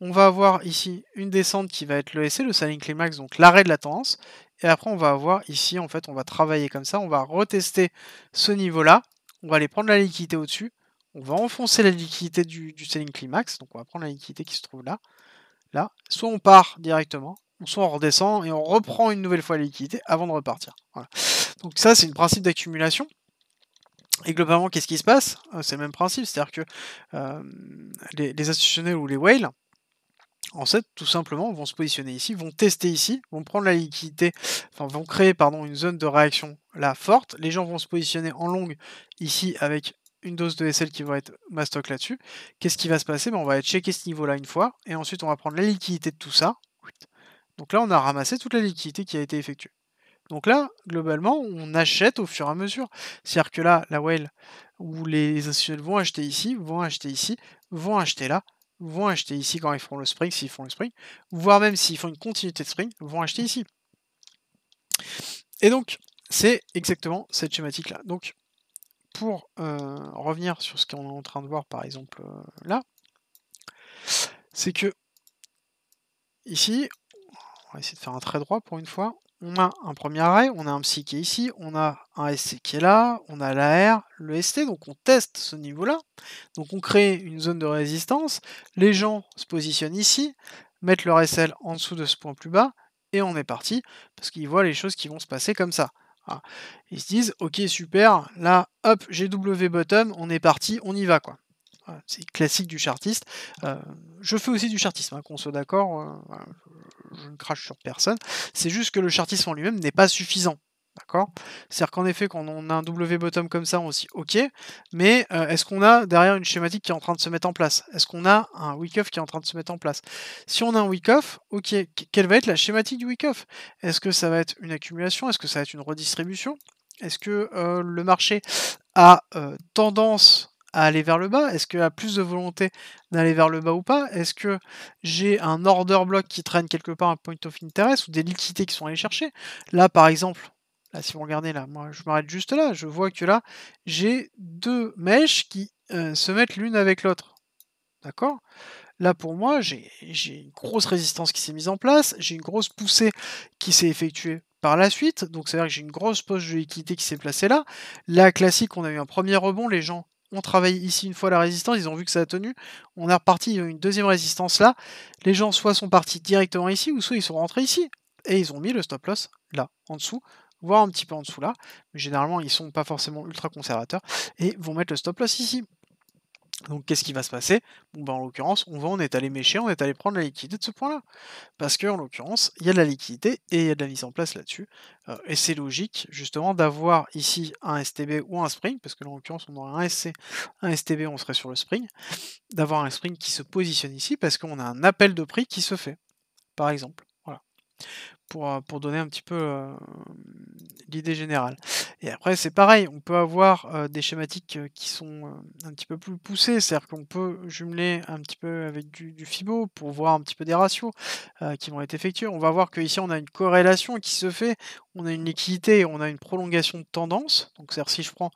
On va avoir ici une descente qui va être le SC, le selling climax, donc l'arrêt de la tendance. Et après, on va avoir ici, en fait, on va travailler comme ça. On va retester ce niveau-là. On va aller prendre la liquidité au-dessus. On va enfoncer la liquidité du, selling climax. Donc, on va prendre la liquidité qui se trouve là. Là, soit on part directement, soit on redescend et on reprend une nouvelle fois la liquidité avant de repartir. Donc ça, c'est le principe d'accumulation. Et globalement, qu'est-ce qui se passe euh, C'est le même principe, c'est-à-dire que euh, les, institutionnels ou les whales, en fait, tout simplement, vont se positionner ici, vont tester ici, vont prendre la liquidité, enfin, vont créer pardon, une zone de réaction là forte. Les gens vont se positionner en longue ici avec une dose de SL qui va être mastoc là-dessus. Qu'est-ce qui va se passer ben, On va checker ce niveau-là une fois, et ensuite on va prendre la liquidité de tout ça. Donc là, on a ramassé toute la liquidité qui a été effectuée. Donc là, globalement, on achète au fur et à mesure. C'est-à-dire que là, la whale où les institutionnels vont acheter ici, vont acheter ici, vont acheter là, vont acheter ici quand ils feront le spring, s'ils font le spring, voire même s'ils font une continuité de spring, vont acheter ici. Et donc, c'est exactement cette schématique-là. Donc, pour euh, revenir sur ce qu'on est en train de voir, par exemple, euh, là, c'est que ici, on va essayer de faire un trait droit pour une fois, on a un premier arrêt, on a un psy qui est ici, on a un SC qui est là, on a l'AR, le ST, donc on teste ce niveau-là. Donc on crée une zone de résistance, les gens se positionnent ici, mettent leur SL en dessous de ce point plus bas, et on est parti, parce qu'ils voient les choses qui vont se passer comme ça. Ah, ils se disent, ok super, là, hop, GW bottom, on est parti, on y va quoi c'est classique du chartiste. Euh, je fais aussi du chartisme, hein, qu'on soit d'accord, euh, je, ne crache sur personne. C'est juste que le chartisme en lui-même n'est pas suffisant. D'accord C'est-à-dire qu'en effet, quand on a un W-bottom comme ça, on se OK, mais euh, est-ce qu'on a derrière une schématique qui est en train de se mettre en place Est-ce qu'on a un week-off qui est en train de se mettre en place Si on a un week-off, OK, quelle va être la schématique du week-off Est-ce que ça va être une accumulation Est-ce que ça va être une redistribution Est-ce que le marché a tendance à aller vers le bas Est-ce qu'il y a plus de volonté d'aller vers le bas ou pas Est-ce que j'ai un order block qui traîne quelque part un point of interest ou des liquidités qui sont allées chercher Là, par exemple, là, si vous regardez là, moi je m'arrête juste là, je vois que là, j'ai deux mèches qui euh, se mettent l'une avec l'autre. D'accord Là, pour moi, j'ai une grosse résistance qui s'est mise en place, j'ai une grosse poussée qui s'est effectuée par la suite. Donc, c'est-à-dire que j'ai une grosse poche de liquidité qui s'est placée là. Là, classique, on a eu un premier rebond. Les gens on travaille ici une fois la résistance, ils ont vu que ça a tenu, on est reparti, ils ont une deuxième résistance là, les gens soit sont partis directement ici, ou soit ils sont rentrés ici, et ils ont mis le stop loss là, en dessous, voire un petit peu en dessous là, mais généralement ils ne sont pas forcément ultra conservateurs, et vont mettre le stop loss ici. Donc qu'est-ce qui va se passer bon, bah, En l'occurrence, on va est allé mécher, on est allé prendre la liquidité de ce point-là. Parce qu'en l'occurrence, il y a de la liquidité et il y a de la mise en place là-dessus. Euh, et c'est logique justement d'avoir ici un STB ou un spring, parce que en l'occurrence on aurait un SC, un STB, on serait sur le spring, d'avoir un spring qui se positionne ici parce qu'on a un appel de prix qui se fait, par exemple. Voilà. Euh, pour, donner un petit peu euh, l'idée générale. Et après, c'est pareil, on peut avoir euh, des schématiques qui sont un petit peu plus poussées, c'est-à-dire qu'on peut jumeler un petit peu avec du, FIBO pour voir un petit peu des ratios qui vont être effectués. On va voir qu'ici, on a une corrélation qui se fait, on a une liquidité, et on a une prolongation de tendance. Donc, c'est-à-dire si je prends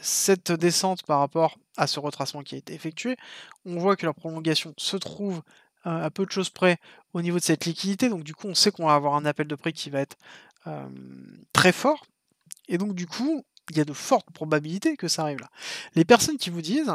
cette descente par rapport à ce retracement qui a été effectué, on voit que la prolongation se trouve à peu de choses près au niveau de cette liquidité. Donc du coup, on sait qu'on va avoir un appel de prix qui va être très fort. Et donc du coup, il y a de fortes probabilités que ça arrive là. Les personnes qui vous disent,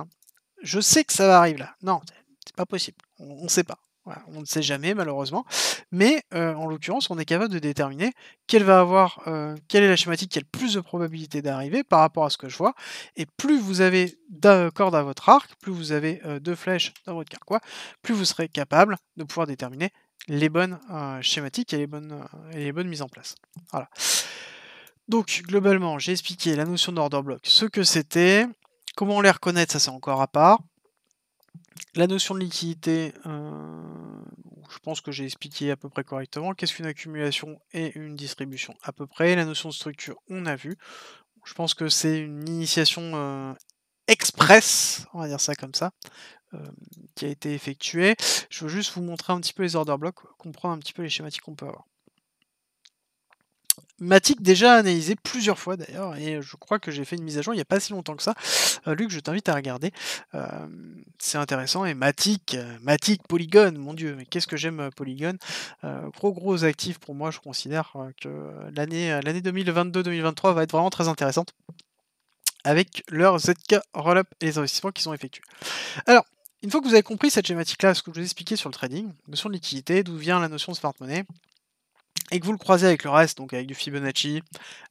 je sais que ça va arriver là. Non, c'est pas possible. On ne sait pas on ne sait jamais malheureusement, mais en l'occurrence, on est capable de déterminer quelle va avoir, quelle est la schématique qui a le plus de probabilité d'arriver par rapport à ce que je vois. Et plus vous avez d'accord cordes à votre arc, plus vous avez deux de flèches dans votre carquois, plus vous serez capable de pouvoir déterminer les bonnes schématiques et les bonnes, et les bonnes mises en place. Donc globalement, j'ai expliqué la notion d'order block, ce que c'était, comment les reconnaître, ça c'est encore à part. La notion de liquidité, je pense que j'ai expliqué à peu près correctement. Qu'est-ce qu'une accumulation et une distribution À peu près, la notion de structure, on a vu. Je pense que c'est une initiation euh, express, on va dire ça comme ça, euh, qui a été effectuée. Je veux juste vous montrer un petit peu les order blocks, comprendre un petit peu les schématiques qu'on peut avoir. Matic déjà analysé plusieurs fois d'ailleurs, et je crois que j'ai fait une mise à jour il n'y a pas si longtemps que ça. Euh, Luc, je t'invite à regarder. Euh, c'est intéressant. Et Matic, euh, Matic, Polygon, mon dieu, mais qu'est-ce que j'aime Polygon. Euh, gros gros actif pour moi, je considère que l'année, l'année 2022-2023 va être vraiment très intéressante avec leur ZK roll-up et les investissements qui sont effectués. Alors, une fois que vous avez compris cette schématique-là, ce que je vous ai expliqué sur le trading, notion de liquidité, d'où vient la notion de smart money, et que vous le croisez avec le reste, donc avec du Fibonacci,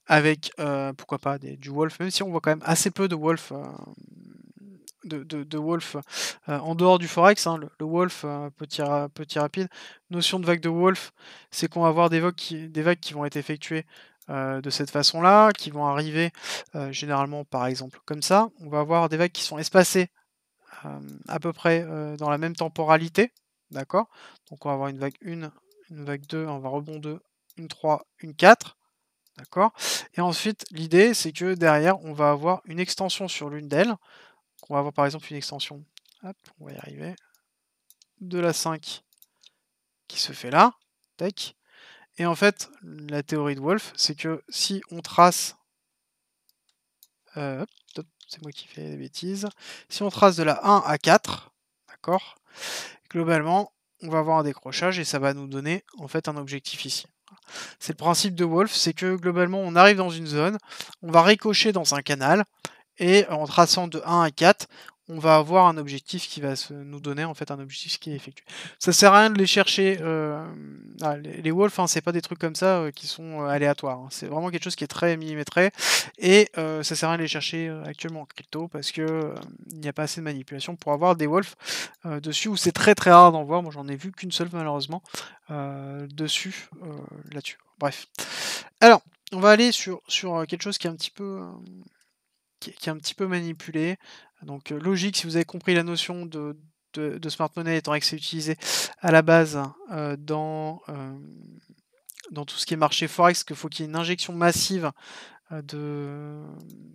avec euh, pourquoi pas du Wolf, même si on voit quand même assez peu de Wolf. Euh, de, Wolf euh, en dehors du Forex, hein, le, Wolf, petit, petit rapide, notion de vague de Wolf, c'est qu'on va avoir des vagues qui, vont être effectuées de cette façon-là, qui vont arriver généralement par exemple comme ça. On va avoir des vagues qui sont espacées à peu près dans la même temporalité, d'accord Donc on va avoir une vague 1, une vague 2, on va rebondir. 3, une 4. D'accord Et ensuite, l'idée, c'est que derrière, on va avoir une extension sur l'une d'elles. On va avoir par exemple une extension, on va y arriver, de la 5 qui se fait là. Tac. Et en fait, la théorie de Wolf, c'est que si on trace... Euh, c'est moi qui fais des bêtises. Si on trace de la 1 à 4, d'accord Globalement, on va avoir un décrochage et ça va nous donner en fait un objectif ici. C'est le principe de Wolf, c'est que globalement on arrive dans une zone, on va ricocher dans un canal, et en traçant de 1 à 4, on va avoir un objectif qui va se, nous donner en fait un objectif qui est effectué. Ça sert à rien de les chercher. Euh, ah, les, wolfs wolves, n'est hein, c'est pas des trucs comme ça euh, qui sont euh, aléatoires. Hein. C'est vraiment quelque chose qui est très millimétré et ça sert à rien de les chercher actuellement en crypto parce que il n'y a pas assez de manipulation pour avoir des wolves dessus où c'est très très rare d'en voir. Moi, j'en ai vu qu'une seule malheureusement dessus là-dessus. Bref. Alors, on va aller sur sur quelque chose qui est un petit peu qui, est un petit peu manipulé. Donc euh, logique, si vous avez compris la notion de, smart money, étant que c'est utilisé à la base euh, dans, euh, dans tout ce qui est marché forex, qu'il faut qu'il y ait une injection massive de,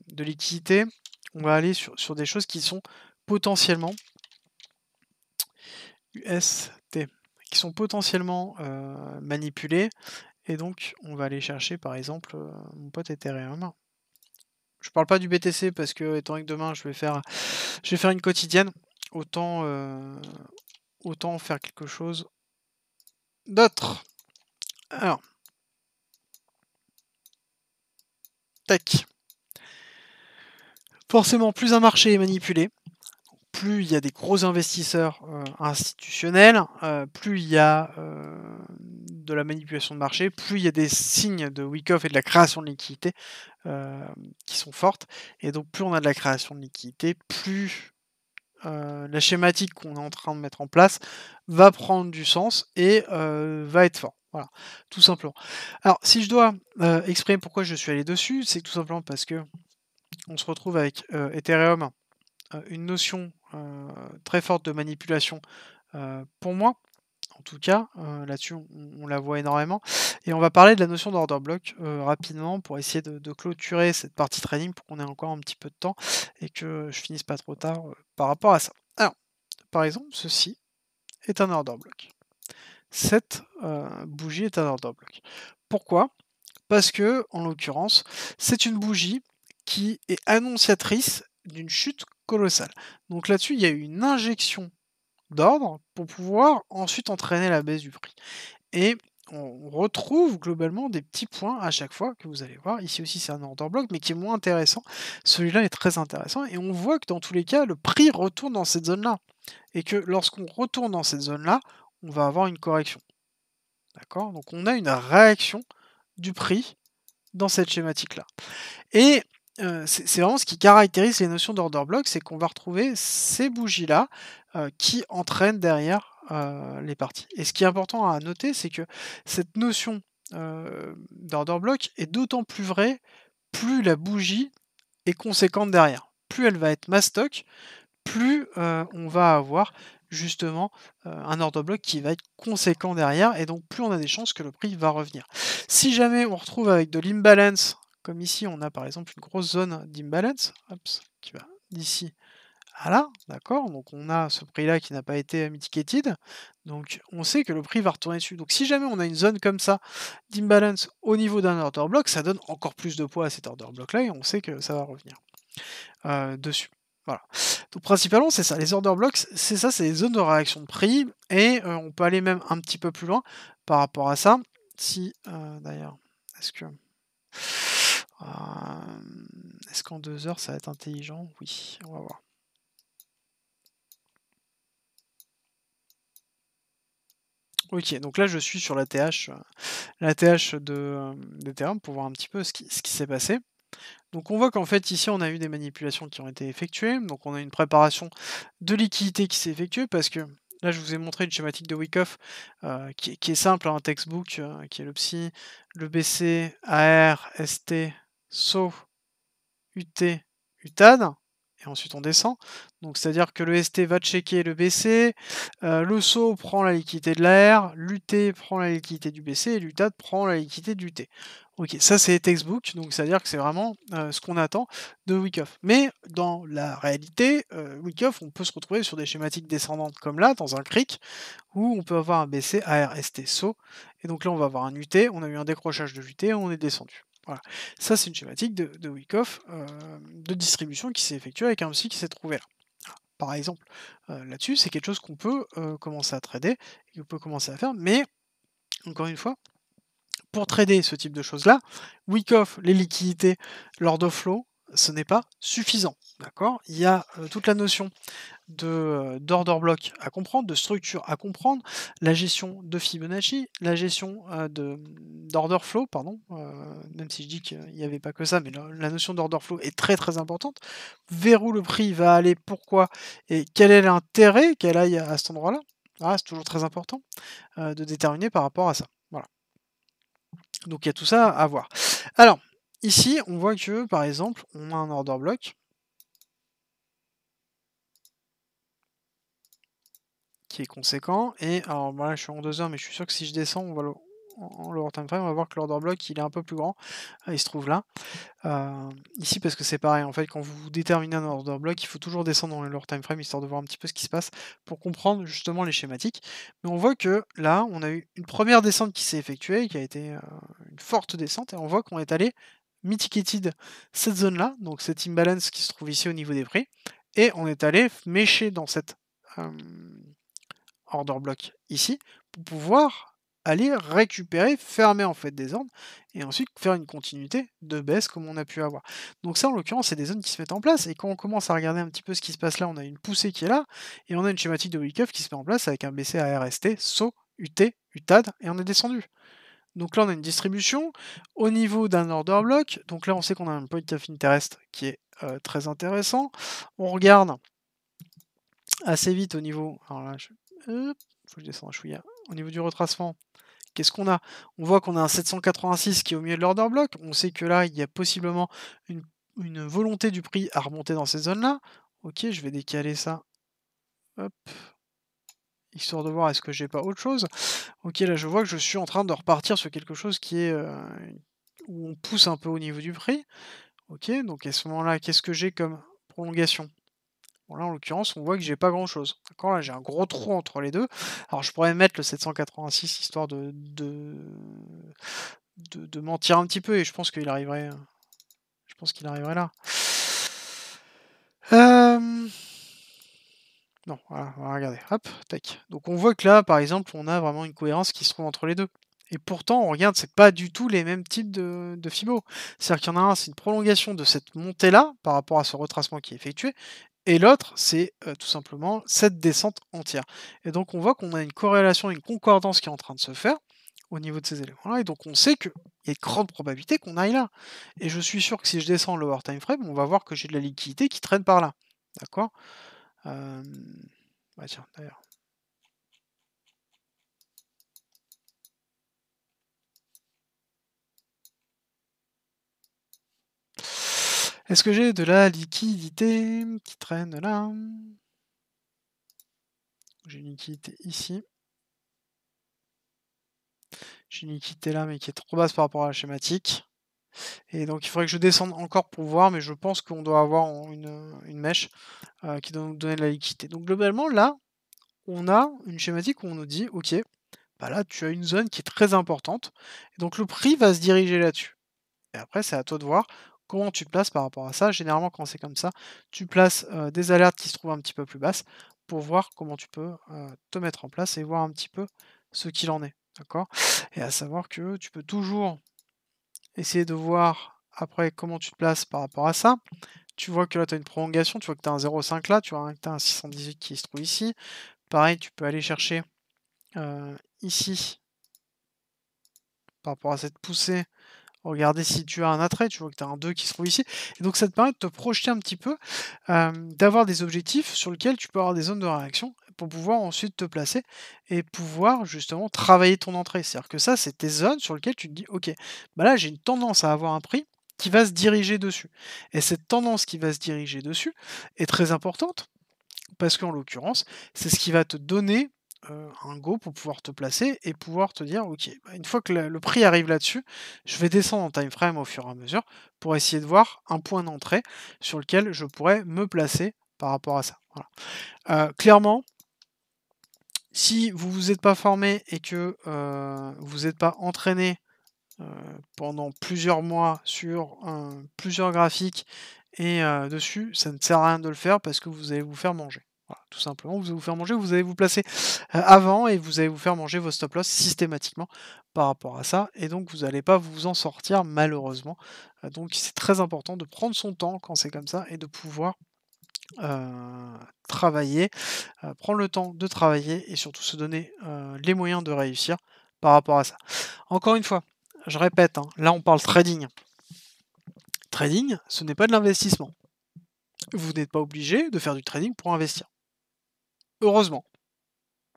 de liquidité, on va aller sur, des choses qui sont potentiellement UST, qui sont potentiellement manipulées. Et donc, on va aller chercher, par exemple, mon pote Ethereum. Je parle pas du BTC parce que, étant donné que demain je vais faire, je vais faire une quotidienne, autant, euh, autant faire quelque chose d'autre. Alors. Tech. Forcément, plus un marché est manipulé, plus il y a des gros investisseurs euh, institutionnels, euh, plus il y a euh, de la manipulation de marché, plus il y a des signes de week-off et de la création de liquidités qui sont fortes. Et donc plus on a de la création de liquidités, plus la schématique qu'on est en train de mettre en place va prendre du sens et va être fort. Voilà, tout simplement. Alors si je dois exprimer pourquoi je suis allé dessus, c'est tout simplement parce que on se retrouve avec Ethereum euh, une notion euh, très forte de manipulation euh, pour moi. En tout cas, là-dessus, on, la voit énormément. Et on va parler de la notion d'order block rapidement pour essayer de, de, clôturer cette partie training pour qu'on ait encore un petit peu de temps et que je finisse pas trop tard par rapport à ça. Alors, par exemple, ceci est un order block. Cette bougie est un order block. Pourquoi parce que, en l'occurrence, c'est une bougie qui est annonciatrice d'une chute colossal. Donc là-dessus, il y a eu une injection d'ordre pour pouvoir ensuite entraîner la baisse du prix. Et on retrouve globalement des petits points à chaque fois que vous allez voir. Ici aussi, c'est un order block, mais qui est moins intéressant. Celui-là est très intéressant et on voit que dans tous les cas, le prix retourne dans cette zone-là. Et que lorsqu'on retourne dans cette zone-là, on va avoir une correction. D'accord Donc on a une réaction du prix dans cette schématique-là. Et euh, c'est vraiment ce qui caractérise les notions d'order block, c'est qu'on va retrouver ces bougies-là euh, qui entraînent derrière euh, les parties. Et ce qui est important à noter, c'est que cette notion d'order block est d'autant plus vraie plus la bougie est conséquente derrière. Plus elle va être mastoc, plus on va avoir justement un order block qui va être conséquent derrière et donc plus on a des chances que le prix va revenir. Si jamais on retrouve avec de l'imbalance comme ici on a par exemple une grosse zone d'imbalance qui va d'ici à là, d'accord Donc on a ce prix-là qui n'a pas été mitigated, donc on sait que le prix va retourner dessus. Donc si jamais on a une zone comme ça d'imbalance au niveau d'un order block, ça donne encore plus de poids à cet order block-là et on sait que ça va revenir euh, dessus. Voilà. Donc principalement c'est ça, les order blocks, c'est ça, c'est les zones de réaction de prix, et euh, on peut aller même un petit peu plus loin par rapport à ça. Si euh, d'ailleurs, est-ce que. Euh, est-ce qu'en deux heures ça va être intelligent Oui, on va voir. Ok, donc là je suis sur la TH, la TH de, euh, d'Ethereum pour voir un petit peu ce qui, ce qui s'est passé. Donc on voit qu'en fait ici on a eu des manipulations qui ont été effectuées, donc on a une préparation de liquidité qui s'est effectuée parce que là je vous ai montré une schématique de Wickoff euh, qui, est simple, hein, un textbook qui est le PSI, le BC, AR, ST, so, ut, utad, et ensuite on descend. Donc c'est-à-dire que le ST va checker le BC, euh, le SO prend la liquidité de l'AR, l'UT prend la liquidité du BC et l'UTAD prend la liquidité du T. Ok, ça c'est textbook, donc c'est-à-dire que c'est vraiment euh, ce qu'on attend de Wickoff. Mais dans la réalité, euh, on peut se retrouver sur des schématiques descendantes comme là, dans un cric, où on peut avoir un BC, AR, ST, SO, et donc là on va avoir un UT, on a eu un décrochage de l'UT, on est descendu. Voilà. Ça, c'est une schématique de, week-off euh, de distribution qui s'est effectuée avec un aussi qui s'est trouvé là. Par exemple, euh, là-dessus, c'est quelque chose qu'on peut euh, commencer à trader, qu'on peut commencer à faire, mais encore une fois, pour trader ce type de choses-là, week-off, les liquidités, l'ordre flow, ce n'est pas suffisant. D'accord Il y a toute la notion de d'order block à comprendre, de structure à comprendre, la gestion de Fibonacci, la gestion mmh, d'order flow, pardon, même si je dis qu'il n'y avait pas que ça, mais la, notion d'order flow est très très importante. Vers où le prix va aller, pourquoi et quel est l'intérêt qu'elle aille à cet endroit-là. Ah, c'est toujours très important de déterminer par rapport à ça. Voilà. Donc il y a tout ça à voir. Alors, ici, on voit que par exemple, on a un order block qui est conséquent. Et alors voilà, je suis en deux heures, mais je suis sûr que si je descends, on va le, en, lower time frame, on va voir que l'order block il est un peu plus grand, euh, il se trouve là. Euh, ici parce que c'est pareil, en fait quand vous déterminez un order block, il faut toujours descendre dans lower time frame histoire de voir un petit peu ce qui se passe pour comprendre justement les schématiques. Mais on voit que là on a eu une première descente qui s'est effectuée, qui a été euh, une forte descente, et on voit qu'on est allé mitigated cette zone là, donc cette imbalance qui se trouve ici au niveau des prix, et on est allé mécher dans cette order block ici pour pouvoir aller récupérer, fermer en fait des ordres et ensuite faire une continuité de baisse comme on a pu avoir. Donc ça en l'occurrence c'est des zones qui se mettent en place et quand on commence à regarder un petit peu ce qui se passe là, on a une poussée qui est là et on a une schématique de wake qui se met en place avec un BC à RST, SO, UT, UTAD et on est descendu. Donc là on a une distribution au niveau d'un order block, donc là on sait qu'on a un point of interest qui est euh, très intéressant. On regarde assez vite au niveau. Euh, faut Au niveau du retracement, qu'est-ce qu'on a On voit qu'on a un 786 qui est au milieu de l'order block. On sait que là, il y a possiblement une, volonté du prix à remonter dans ces zones-là. Ok, je vais décaler ça. Hop. Histoire de voir est-ce que j'ai pas autre chose. Ok, là je vois que je suis en train de repartir sur quelque chose qui est euh, où on pousse un peu au niveau du prix. Ok, donc à ce moment-là, qu'est-ce que j'ai comme prolongation là, en l'occurrence, on voit que j'ai pas grand chose. D'accord Là, j'ai un gros trou entre les deux. Alors, je pourrais mettre le 786 histoire de, de, de, mentir un petit peu et je pense qu'il arriverait. Je pense qu'il arriverait là. Non, voilà, on va regarder. Hop, Donc on voit que là, par exemple, on a vraiment une cohérence qui se trouve entre les deux. Et pourtant, on regarde, c'est pas du tout les mêmes types de, de C'est-à-dire qu'il y en a un, c'est une prolongation de cette montée-là par rapport à ce retracement qui est effectué, et l'autre, c'est tout simplement cette descente entière. Et donc on voit qu'on a une corrélation, une concordance qui est en train de se faire au niveau de ces éléments-là. Et donc on sait qu'il y a de grande probabilité qu'on aille là. Et je suis sûr que si je descends le lower time frame, on va voir que j'ai de la liquidité qui traîne par là. D'accord bah Tiens, d'ailleurs, Est-ce que j'ai de la liquidité qui traîne là J'ai une liquidité ici. J'ai une liquidité là, mais qui est trop basse par rapport à la schématique. Et donc il faudrait que je descende encore pour voir, mais je pense qu'on doit avoir une, mèche euh, qui doit nous donner de la liquidité. Donc globalement, là, on a une schématique où on nous dit, ok, bah là tu as une zone qui est très importante, et donc le prix va se diriger là-dessus. Et après, c'est à toi de voir Comment tu te places par rapport à ça Généralement, quand c'est comme ça, tu places des alertes qui se trouvent un petit peu plus basses pour voir comment tu peux te mettre en place et voir un petit peu ce qu'il en est. D'accord Et à savoir que tu peux toujours essayer de voir après comment tu te places par rapport à ça. Tu vois que là, tu as une prolongation, tu vois que tu as un 0,5 là, tu vois que tu as un 618 qui se trouve ici. Pareil, tu peux aller chercher ici, par rapport à cette poussée, Regardez si tu as un attrait, tu vois que tu as un 2 qui se trouve ici. Et donc ça te permet de te projeter un petit peu, d'avoir des objectifs sur lesquels tu peux avoir des zones de réaction pour pouvoir ensuite te placer et pouvoir justement travailler ton entrée. C'est-à-dire que ça, c'est tes zones sur lesquelles tu te dis, ok, bah là j'ai une tendance à avoir un prix qui va se diriger dessus. Et cette tendance qui va se diriger dessus est très importante parce qu'en l'occurrence, c'est ce qui va te donner euh, un go pour pouvoir te placer et pouvoir te dire ok, bah, une fois que le, prix arrive là-dessus, je vais descendre en time frame au fur et à mesure pour essayer de voir un point d'entrée sur lequel je pourrais me placer par rapport à ça. Euh, clairement, si vous vous êtes pas formé et que euh, vous n'êtes pas entraîné pendant plusieurs mois sur plusieurs graphiques et dessus, ça ne sert à rien de le faire parce que vous allez vous faire manger tout simplement, vous allez vous faire manger, vous allez vous placer euh, avant et vous allez vous faire manger vos stop loss systématiquement par rapport à ça. Et donc vous n'allez pas vous en sortir malheureusement. Euh, donc c'est très important de prendre son temps quand c'est comme ça et de pouvoir euh, travailler, prendre le temps de travailler et surtout se donner les moyens de réussir par rapport à ça. Encore une fois, je répète, hein, là on parle trading. Trading, ce n'est pas de l'investissement vous n'êtes pas obligé de faire du trading pour investir. Heureusement.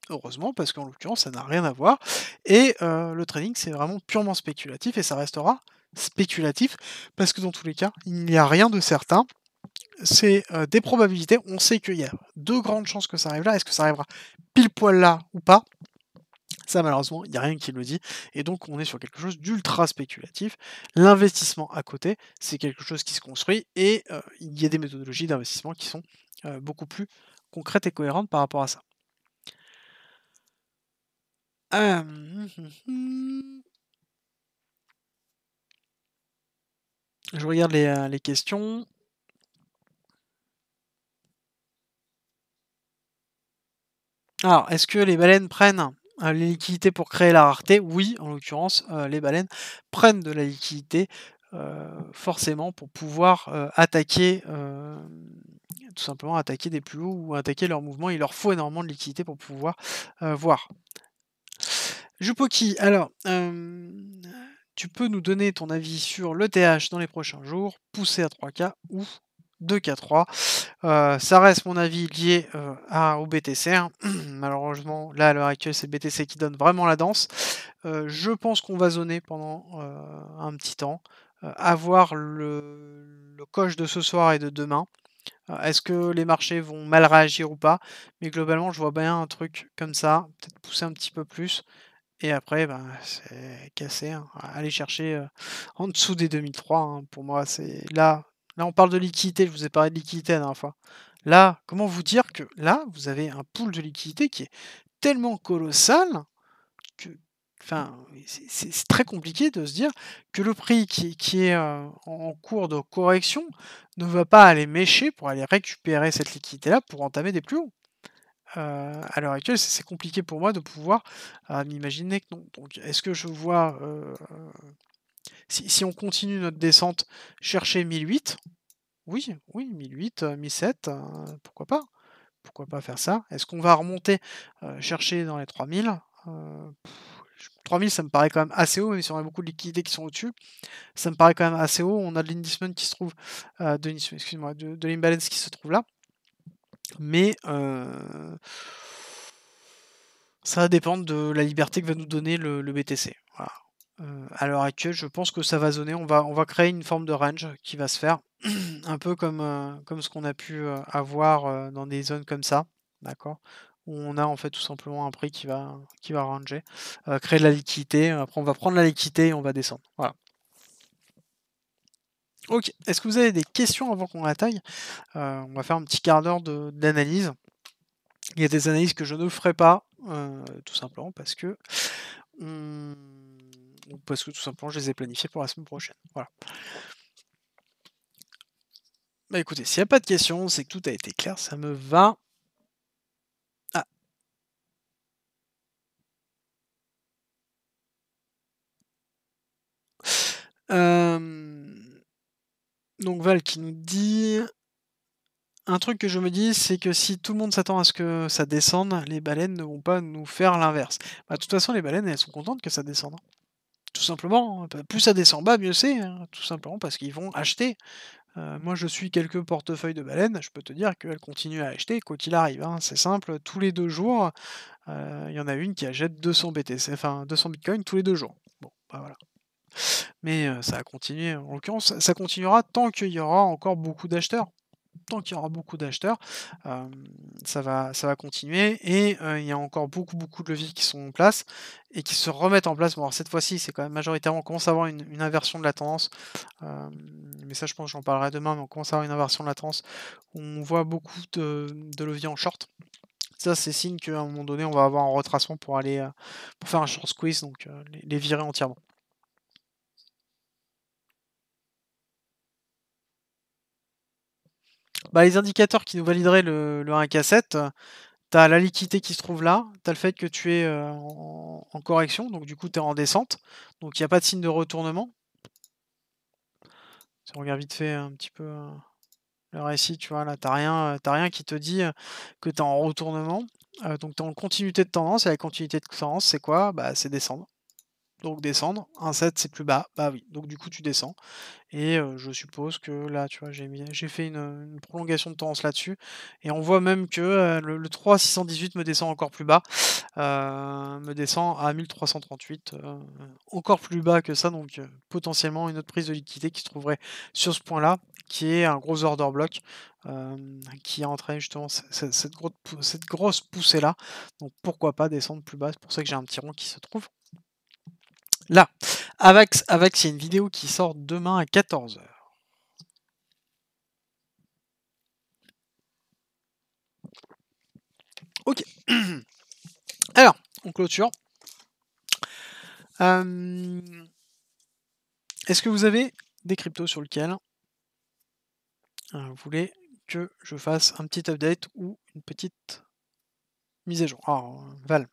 Heureusement, parce qu'en l'occurrence, ça n'a rien à voir. Et euh, le trading, c'est vraiment purement spéculatif et ça restera spéculatif, parce que dans tous les cas, il n'y a rien de certain. C'est euh, des probabilités. On sait qu'il y a deux grandes chances que ça arrive là. Est-ce que ça arrivera pile poil là ou pas ça, malheureusement, il n'y a rien qui le dit. Et donc, on est sur quelque chose d'ultra spéculatif. L'investissement à côté, c'est quelque chose qui se construit et euh, il y a des méthodologies d'investissement qui sont beaucoup plus concrète et cohérente par rapport à ça. Je regarde euh, les, questions. Alors, est-ce que les baleines prennent euh, les liquidités pour créer la rareté Oui, en l'occurrence, euh, les baleines prennent de la liquidité forcément pour pouvoir attaquer tout simplement attaquer des plus hauts ou attaquer leurs mouvements. Il leur faut énormément de liquidité pour pouvoir euh, voir. Jupoki, alors, tu peux nous donner ton avis sur le TH dans les prochains jours, poussé à 3K ou 2K3. Euh, ça reste mon avis lié euh, à, au BTC. Hein. Malheureusement, là à l'heure actuelle, c'est le BTC qui donne vraiment la danse. je pense qu'on va zoner pendant un petit temps. avoir le, le coche de ce soir et de demain. Ah, est-ce que les marchés vont mal réagir ou pas Mais globalement, je vois bien un truc comme ça, peut-être pousser un petit peu plus. Et après, ben, c'est cassé. Hein. Aller chercher euh, en dessous des 2003, hein. pour moi, c'est là. Là, on parle de liquidité. Je vous ai parlé de liquidité la dernière fois. Là, comment vous dire que là, vous avez un pool de liquidité qui est tellement colossal que, Enfin, c'est très compliqué de se dire que le prix qui, est euh, en cours de correction ne va pas aller mécher pour aller récupérer cette liquidité-là pour entamer des plus hauts. Euh, à l'heure actuelle, c'est compliqué pour moi de pouvoir euh, m'imaginer que non. Donc, est-ce que je vois, euh, si, on continue notre descente, chercher 1008 Oui, oui, 1008, 1007, pourquoi pas Pourquoi pas faire ça Est-ce qu'on va remonter, chercher dans les 3000 3000, ça me paraît quand même assez haut, même si on a beaucoup de liquidités qui sont au-dessus. Ça me paraît quand même assez haut. On a de l'indicement qui se trouve, euh, de, l'imbalance qui se trouve là. Mais euh, ça va dépendre de la liberté que va nous donner le, BTC. Voilà. Euh, à l'heure actuelle, je pense que ça va zoner. On va, on va créer une forme de range qui va se faire, un peu comme, comme ce qu'on a pu avoir dans des zones comme ça. D'accord où on a en fait tout simplement un prix qui va, qui va ranger, euh, créer de la liquidité. Après, on va prendre la liquidité et on va descendre. Voilà. Ok, est-ce que vous avez des questions avant qu'on attaque euh, On va faire un petit quart d'heure d'analyse. Il y a des analyses que je ne ferai pas, euh, tout simplement parce que parce que tout simplement je les ai planifiées pour la semaine prochaine. Voilà. Bah écoutez, s'il n'y a pas de questions, c'est que tout a été clair, ça me va. Euh, donc Val qui nous dit un truc que je me dis, c'est que si tout le monde s'attend à ce que ça descende, les baleines ne vont pas nous faire l'inverse. Bah, de toute façon, les baleines, elles sont contentes que ça descende. Tout simplement. Hein. Bah, plus ça descend bas, mieux c'est. Hein. Tout simplement parce qu'ils vont acheter. Euh, moi, je suis quelques portefeuilles de baleines. Je peux te dire qu'elles continuent à acheter, quoi qu'il arrive. Hein. C'est simple. Tous les deux jours, euh, il y en a une qui achète 200 BTC, enfin 200 bitcoins tous les deux jours. Bon, bah voilà. Mais ça va continuer En l'occurrence, ça continuera tant qu'il y aura encore beaucoup d'acheteurs. Tant qu'il y aura beaucoup d'acheteurs, ça, va, ça va continuer. Et il y a encore beaucoup, beaucoup de leviers qui sont en place et qui se remettent en place. Bon, cette fois-ci, c'est quand même majoritairement, on commence à avoir une, inversion de la tendance. mais ça, je pense que j'en parlerai demain. Mais on commence à avoir une inversion de la tendance. Où on voit beaucoup de, leviers en short ça c'est signe qu'à un moment donné on va avoir un retracement pour aller pour faire un short squeeze donc les virer entièrement Bah, les indicateurs qui nous valideraient le, 1K7, tu as la liquidité qui se trouve là, tu as le fait que tu es euh, en, correction, donc du coup tu es en descente, donc il n'y a pas de signe de retournement. Si on regarde vite fait un petit peu euh, le récit, tu vois, là tu rien, euh, rien qui te dit que tu es en retournement. donc tu es en continuité de tendance, et la continuité de tendance, c'est quoi bah, C'est descendre donc descendre. Un 7 c'est plus bas, bah oui, donc du coup tu descends. Et je suppose que là, tu vois, j'ai fait une, prolongation de tendance là-dessus. Et on voit même que le, 3618 me descend encore plus bas, me descend à 1338, encore plus bas que ça, donc potentiellement une autre prise de liquidité qui se trouverait sur ce point-là, qui est un gros order block. qui a justement cette grosse poussée là donc pourquoi pas descendre plus bas c'est pour ça que j'ai un petit rond qui se trouve Là, Avax, Avax, il y a une vidéo qui sort demain à 14h. Ok. Alors, on clôture. Euh, est-ce que vous avez des cryptos sur lesquels euh, vous voulez que je fasse un petit update ou une petite mise à jour Alors, Val.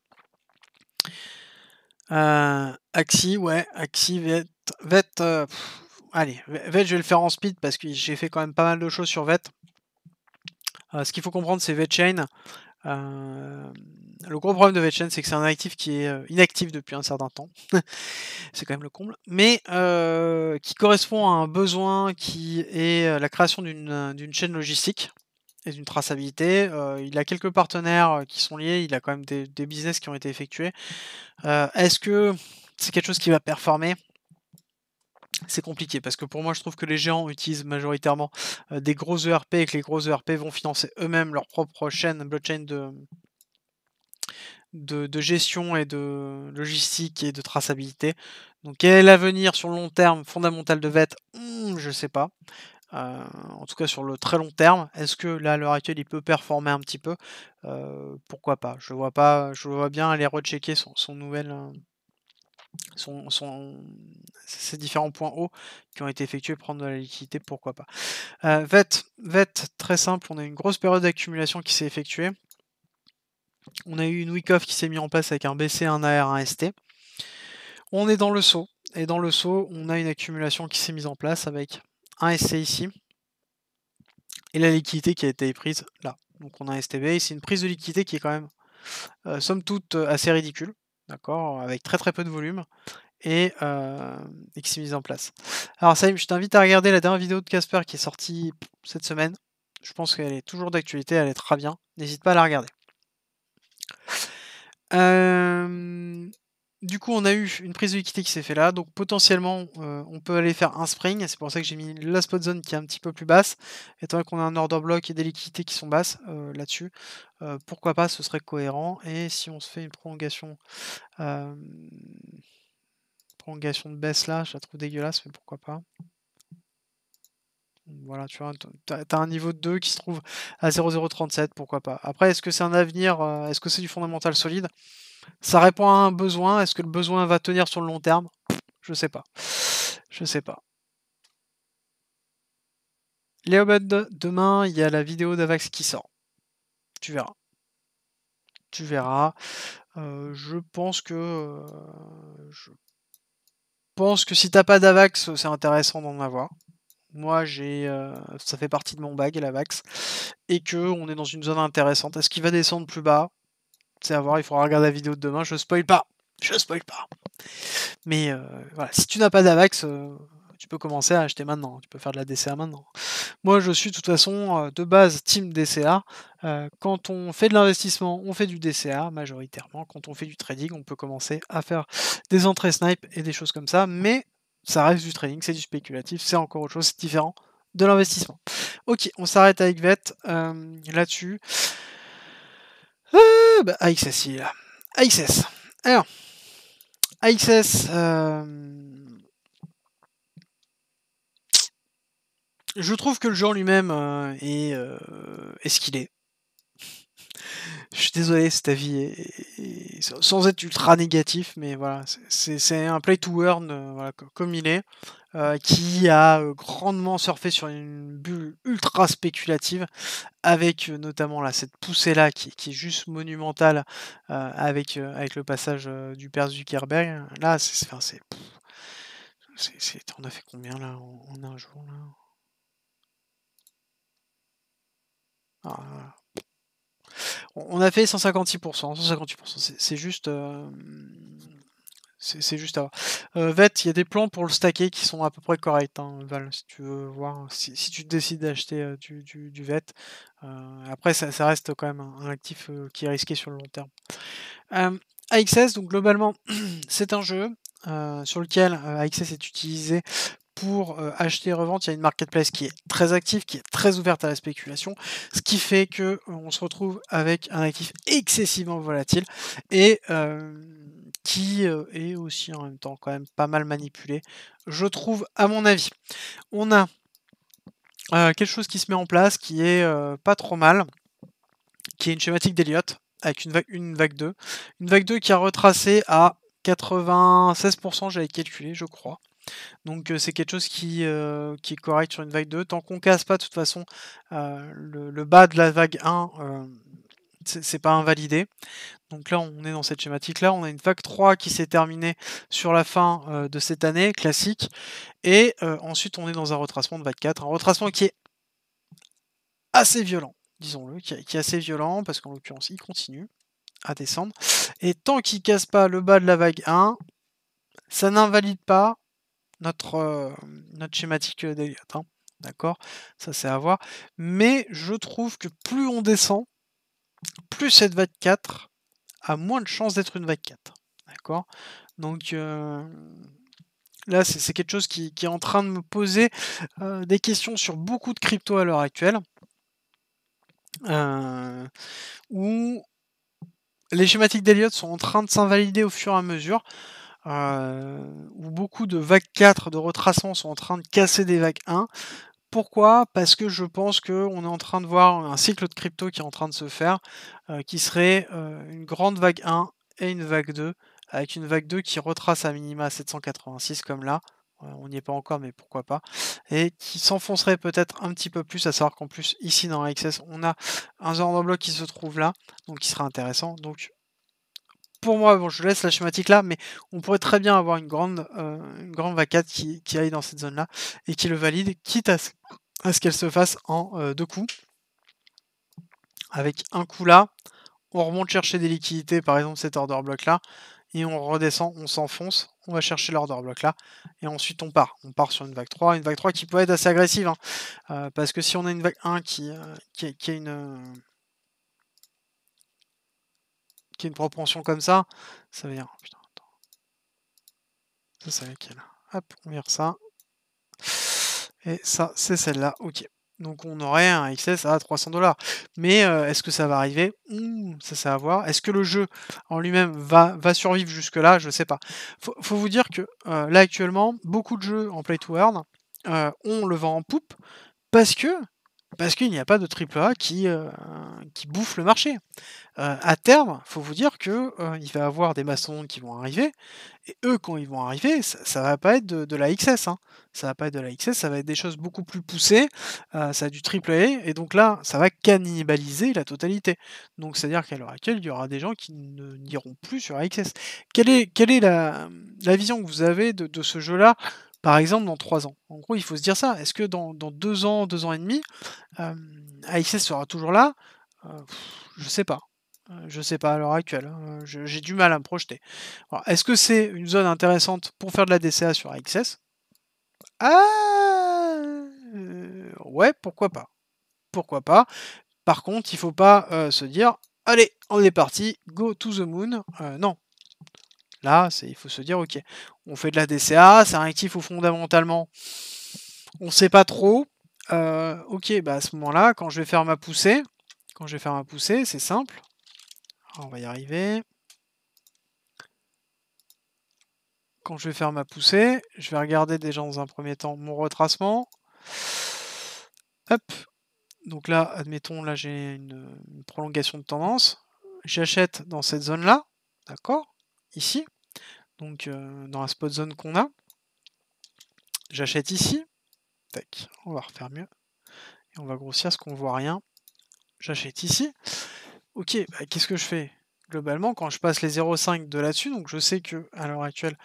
Euh, Axi, ouais, Axie, Vet. Vet euh, allez, Vet, je vais le faire en speed parce que j'ai fait quand même pas mal de choses sur Vet. Euh, ce qu'il faut comprendre, c'est VetChain. Euh, le gros problème de VetChain, c'est que c'est un actif qui est inactif depuis un certain temps. c'est quand même le comble. Mais qui correspond à un besoin qui est la création d'une chaîne logistique et d'une traçabilité. il a quelques partenaires qui sont liés, il a quand même des, business qui ont été effectués. Est-ce que c'est quelque chose qui va performer c'est compliqué parce que pour moi je trouve que les géants utilisent majoritairement des gros ERP et que les gros ERP vont financer eux-mêmes leur propre chaîne blockchain de, de, gestion et de logistique et de traçabilité. Donc quel est l'avenir sur le long terme fondamental de VET hum, Je sais pas. Euh, en tout cas sur le très long terme. Est-ce que là, à l'heure actuelle, il peut performer un petit peu euh, Pourquoi pas Je vois pas, je vois bien aller rechecker son, nouvel. Euh, son, son, ces différents points hauts qui ont été effectués, prendre de la liquidité, pourquoi pas. VET, VET, très simple, on a une grosse période d'accumulation qui s'est effectuée. On a eu une week-off qui s'est mise en place avec un BC, un AR, un ST. On est dans le saut, et dans le saut, on a une accumulation qui s'est mise en place avec un SC ici et la liquidité qui a été prise là. Donc on a un STB, c'est une prise de liquidité qui est quand même, euh, somme toute, euh, assez ridicule, d'accord, avec très très peu de volume et, euh, qui s'est mise en place. Alors Salim, je t'invite à regarder la dernière vidéo de Casper qui est sortie cette semaine. Je pense qu'elle est toujours d'actualité, elle est très bien. N'hésite pas à la regarder. Euh, du coup, on a eu une prise de liquidité qui s'est fait là, donc potentiellement euh, on peut aller faire un spring, c'est pour ça que j'ai mis la spot zone qui est un petit peu plus basse, étant qu'on a un order block et des liquidités qui sont basses euh, là-dessus, euh, pourquoi pas, ce serait cohérent, et si on se fait une prolongation, prolongation de baisse là, je la trouve dégueulasse, mais pourquoi pas. Voilà, tu vois, as un niveau de 2 qui se trouve à 0,037, pourquoi pas. Après, est-ce que c'est un avenir, est-ce que c'est du fondamental solide ça répond à un besoin. Est-ce que le besoin va tenir sur le long terme Je sais pas. Je sais pas. Léopold, demain, il y a la vidéo d'Avax qui sort. Tu verras. Tu verras. Euh, je pense que. Euh, je pense que si t'as pas d'Avax, c'est intéressant d'en avoir. Moi, j'ai, euh, ça fait partie de mon bag, l'Avax. Et que on est dans une zone intéressante. Est-ce qu'il va descendre plus bas c'est à voir, il faudra regarder la vidéo de demain, je spoil pas. Je spoil pas. Mais euh, voilà, si tu n'as pas d'Avax, euh, tu peux commencer à acheter maintenant, tu peux faire de la DCA maintenant. Moi, je suis de toute façon euh, de base team DCA. quand on fait de l'investissement, on fait du DCA majoritairement. Quand on fait du trading, on peut commencer à faire des entrées snipe et des choses comme ça. Mais ça reste du trading, c'est du spéculatif, c'est encore autre chose, c'est différent de l'investissement. Ok, on s'arrête avec VET là-dessus. Ah bah, AXS, il est là. AXS. Alors, AXS. Euh... Je trouve que le genre lui-même euh, est, euh, est ce qu'il est je suis désolé, cet avis est, sans être ultra négatif, mais voilà, c'est un play to earn euh, comme il est, euh, qui a euh, grandement surfé sur une bulle ultra spéculative, avec notamment là cette poussée là qui, est juste monumentale avec, avec le passage du père Zuckerberg. Là, c'est on a fait combien là en, un jour là ah, on a fait 156%. c'est juste. Euh, c'est juste à euh, Vet, il y a des plans pour le stacker qui sont à peu près corrects, hein, Val, si tu veux voir, si, tu décides d'acheter euh, du, Vet. après, ça, reste quand même un, actif qui est risqué sur le long terme. AXS, donc globalement, c'est un jeu sur lequel AXS est utilisé pour euh, acheter et revendre, il y a une marketplace qui est très active, qui est très ouverte à la spéculation, ce qui fait que euh, on se retrouve avec un actif excessivement volatile et euh, qui est aussi en même temps quand même pas mal manipulé, je trouve à mon avis. On a quelque chose qui se met en place qui est pas trop mal, qui est une schématique d'Elliott avec une vague, une vague 2. Une vague 2 qui a retracé à 96%, j'avais calculé, je crois. Donc c'est quelque chose qui, est correct sur une vague 2. Tant qu'on casse pas, de toute façon, le, bas de la vague 1 c'est pas invalidé. Donc là, on est dans cette schématique-là. On a une vague 3 qui s'est terminée sur la fin de cette année, classique. Et ensuite, on est dans un retracement de vague 4. Un retracement qui est assez violent, disons-le, qui, est assez violent, parce qu'en l'occurrence, il continue à descendre. Et tant qu'il casse pas le bas de la vague 1, ça n'invalide pas notre, euh, notre schématique euh, d'Eliot hein, D'accord Ça, c'est à voir. Mais je trouve que plus on descend, plus cette vague 4 a moins de chances d'être une vague 4. D'accord Donc euh, là, c'est quelque chose qui, est en train de me poser des questions sur beaucoup de crypto à l'heure actuelle. où les schématiques d'Eliot sont en train de s'invalider au fur et à mesure euh, où beaucoup de vagues 4 de retracement sont en train de casser des vagues 1. Pourquoi Parce que je pense qu'on est en train de voir un cycle de crypto qui est en train de se faire, euh, qui serait euh, une grande vague 1 et une vague 2, avec une vague 2 qui retrace à minima 786 comme là, euh, on n'y est pas encore, mais pourquoi pas, et qui s'enfoncerait peut-être un petit peu plus, à savoir qu'en plus, ici dans AXS, on a un genre de bloc qui se trouve là, donc qui serait intéressant. Donc moi, bon, je laisse la schématique là, mais on pourrait très bien avoir une grande, euh, une grande vacate qui, qui, aille dans cette zone-là et qui le valide, quitte à, ce qu'elle se fasse en euh, deux coups. Avec un coup là, on remonte chercher des liquidités, par exemple cet order block là, et on redescend, on s'enfonce, on va chercher l'order block là, et ensuite on part. On part sur une vague 3, une vague 3 qui peut être assez agressive, hein, euh, parce que si on a une vague 1 qui, qui, qui une qui a une propension comme ça, ça veut dire. Ça, c'est laquelle Hop, on vire ça. Et ça, c'est celle-là. Ok. Donc on aurait un XS à 300 dollars. Mais euh, est-ce que ça va arriver Ça, c'est à voir. Est-ce que le jeu en lui-même va, va survivre jusque-là Je ne sais pas. Faut, faut vous dire que euh, là, actuellement, beaucoup de jeux en play to earn, euh, ont le vent en poupe parce que parce qu'il n'y a pas de triple A qui, euh, qui bouffe le marché. Euh, à terme, faut vous dire que euh, il va y avoir des maçons qui vont arriver, et eux, quand ils vont arriver, ça, ne va pas être de, la XS. Hein. Ça va pas être de la XS, ça va être des choses beaucoup plus poussées, ça a du triple A, et donc là, ça va cannibaliser la totalité. Donc c'est-à-dire qu'à l'heure actuelle, il y aura des gens qui n'iront plus sur AXS. XS. Quelle est, quelle est la, vision que vous avez de ce jeu-là par exemple, dans trois ans. En gros, il faut se dire ça. Est-ce que dans, deux ans, deux ans et demi, euh, AXS sera toujours là Je euh, Je sais pas. Euh, je sais pas à l'heure actuelle. Hein. J'ai du mal à me projeter. Est-ce que c'est une zone intéressante pour faire de la DCA sur AXS Ah euh, Ouais, pourquoi pas. Pourquoi pas. Par contre, il faut pas se dire allez, on est parti, go to the moon. non, Là, il faut se dire, ok, on fait de la DCA, c'est un actif où fondamentalement on sait pas trop. Euh, ok, bah à ce moment-là, quand je vais faire ma poussée, quand je vais faire ma poussée, c'est simple. on va y arriver. Quand je vais faire ma poussée, je vais regarder déjà dans un premier temps mon retracement. Donc là, admettons, là j'ai une prolongation de tendance. J'achète dans cette zone-là, d'accord Ici donc euh, dans la spot zone qu'on a. J'achète ici. Tac, on va refaire mieux. Et on va grossir ce qu'on voit rien. J'achète ici. Ok, bah, qu'est-ce que je fais Globalement, quand je passe les 0,5 de là-dessus, donc je sais que à l'heure actuelle,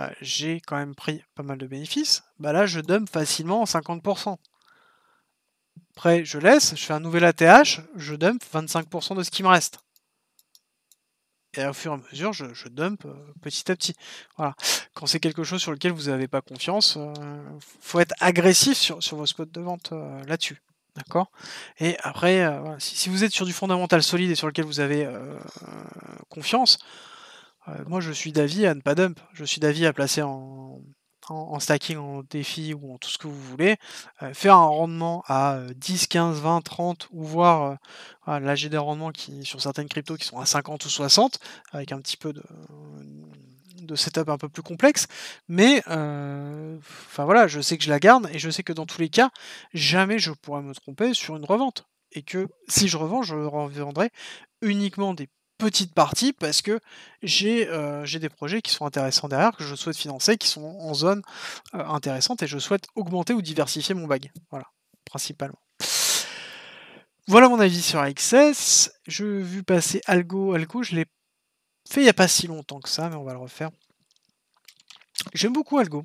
euh, j'ai quand même pris pas mal de bénéfices, bah là je dump facilement en 50%. Après, je laisse, je fais un nouvel ATH, je dump 25% de ce qui me reste et au fur et à mesure, je, dump euh, petit à petit. Voilà. Quand c'est quelque chose sur lequel vous n'avez pas confiance, euh, faut être agressif sur, sur, vos spots de vente euh, là-dessus. D'accord Et après, euh, si, si, vous êtes sur du fondamental solide et sur lequel vous avez confiance, moi je suis d'avis à ne pas dump. Je suis d'avis à placer en, en, stacking, en défi ou en tout ce que vous voulez, euh, faire un rendement à 10, 15, 20, 30 ou voir euh, là j'ai des rendements qui sur certaines cryptos qui sont à 50 ou 60 avec un petit peu de, euh, de setup un peu plus complexe, mais enfin voilà, je sais que je la garde et je sais que dans tous les cas, jamais je pourrais me tromper sur une revente et que si je revends, je revendrai uniquement des petite partie parce que euh, j'ai des projets qui sont intéressants derrière, que je souhaite financer, qui sont en zone euh, intéressante et je souhaite augmenter ou diversifier mon bag. Voilà, principalement. Voilà mon avis sur XS. Je vu passer Algo. Algo, je l'ai fait il n'y a pas si longtemps que ça, mais on va le refaire. J'aime beaucoup Algo.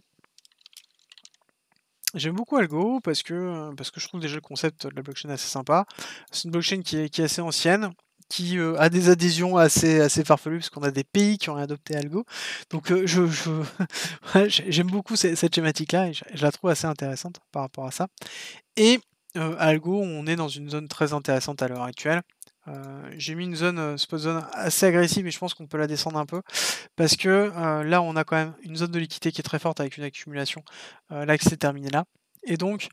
J'aime beaucoup Algo parce que, parce que je trouve déjà le concept de la blockchain assez sympa. C'est une blockchain qui qui est assez ancienne, qui euh, a des adhésions assez, assez farfelues, parce qu'on a des pays qui ont adopté Algo. Donc euh, je, j'aime beaucoup cette, cette schématique-là, et je, la trouve assez intéressante par rapport à ça. Et euh, Algo, on est dans une zone très intéressante à l'heure actuelle. j'ai mis une zone, spot zone assez agressive, mais je pense qu'on peut la descendre un peu parce que là, on a quand même une zone de liquidité qui est très forte avec une accumulation. là, que terminé là. Et donc,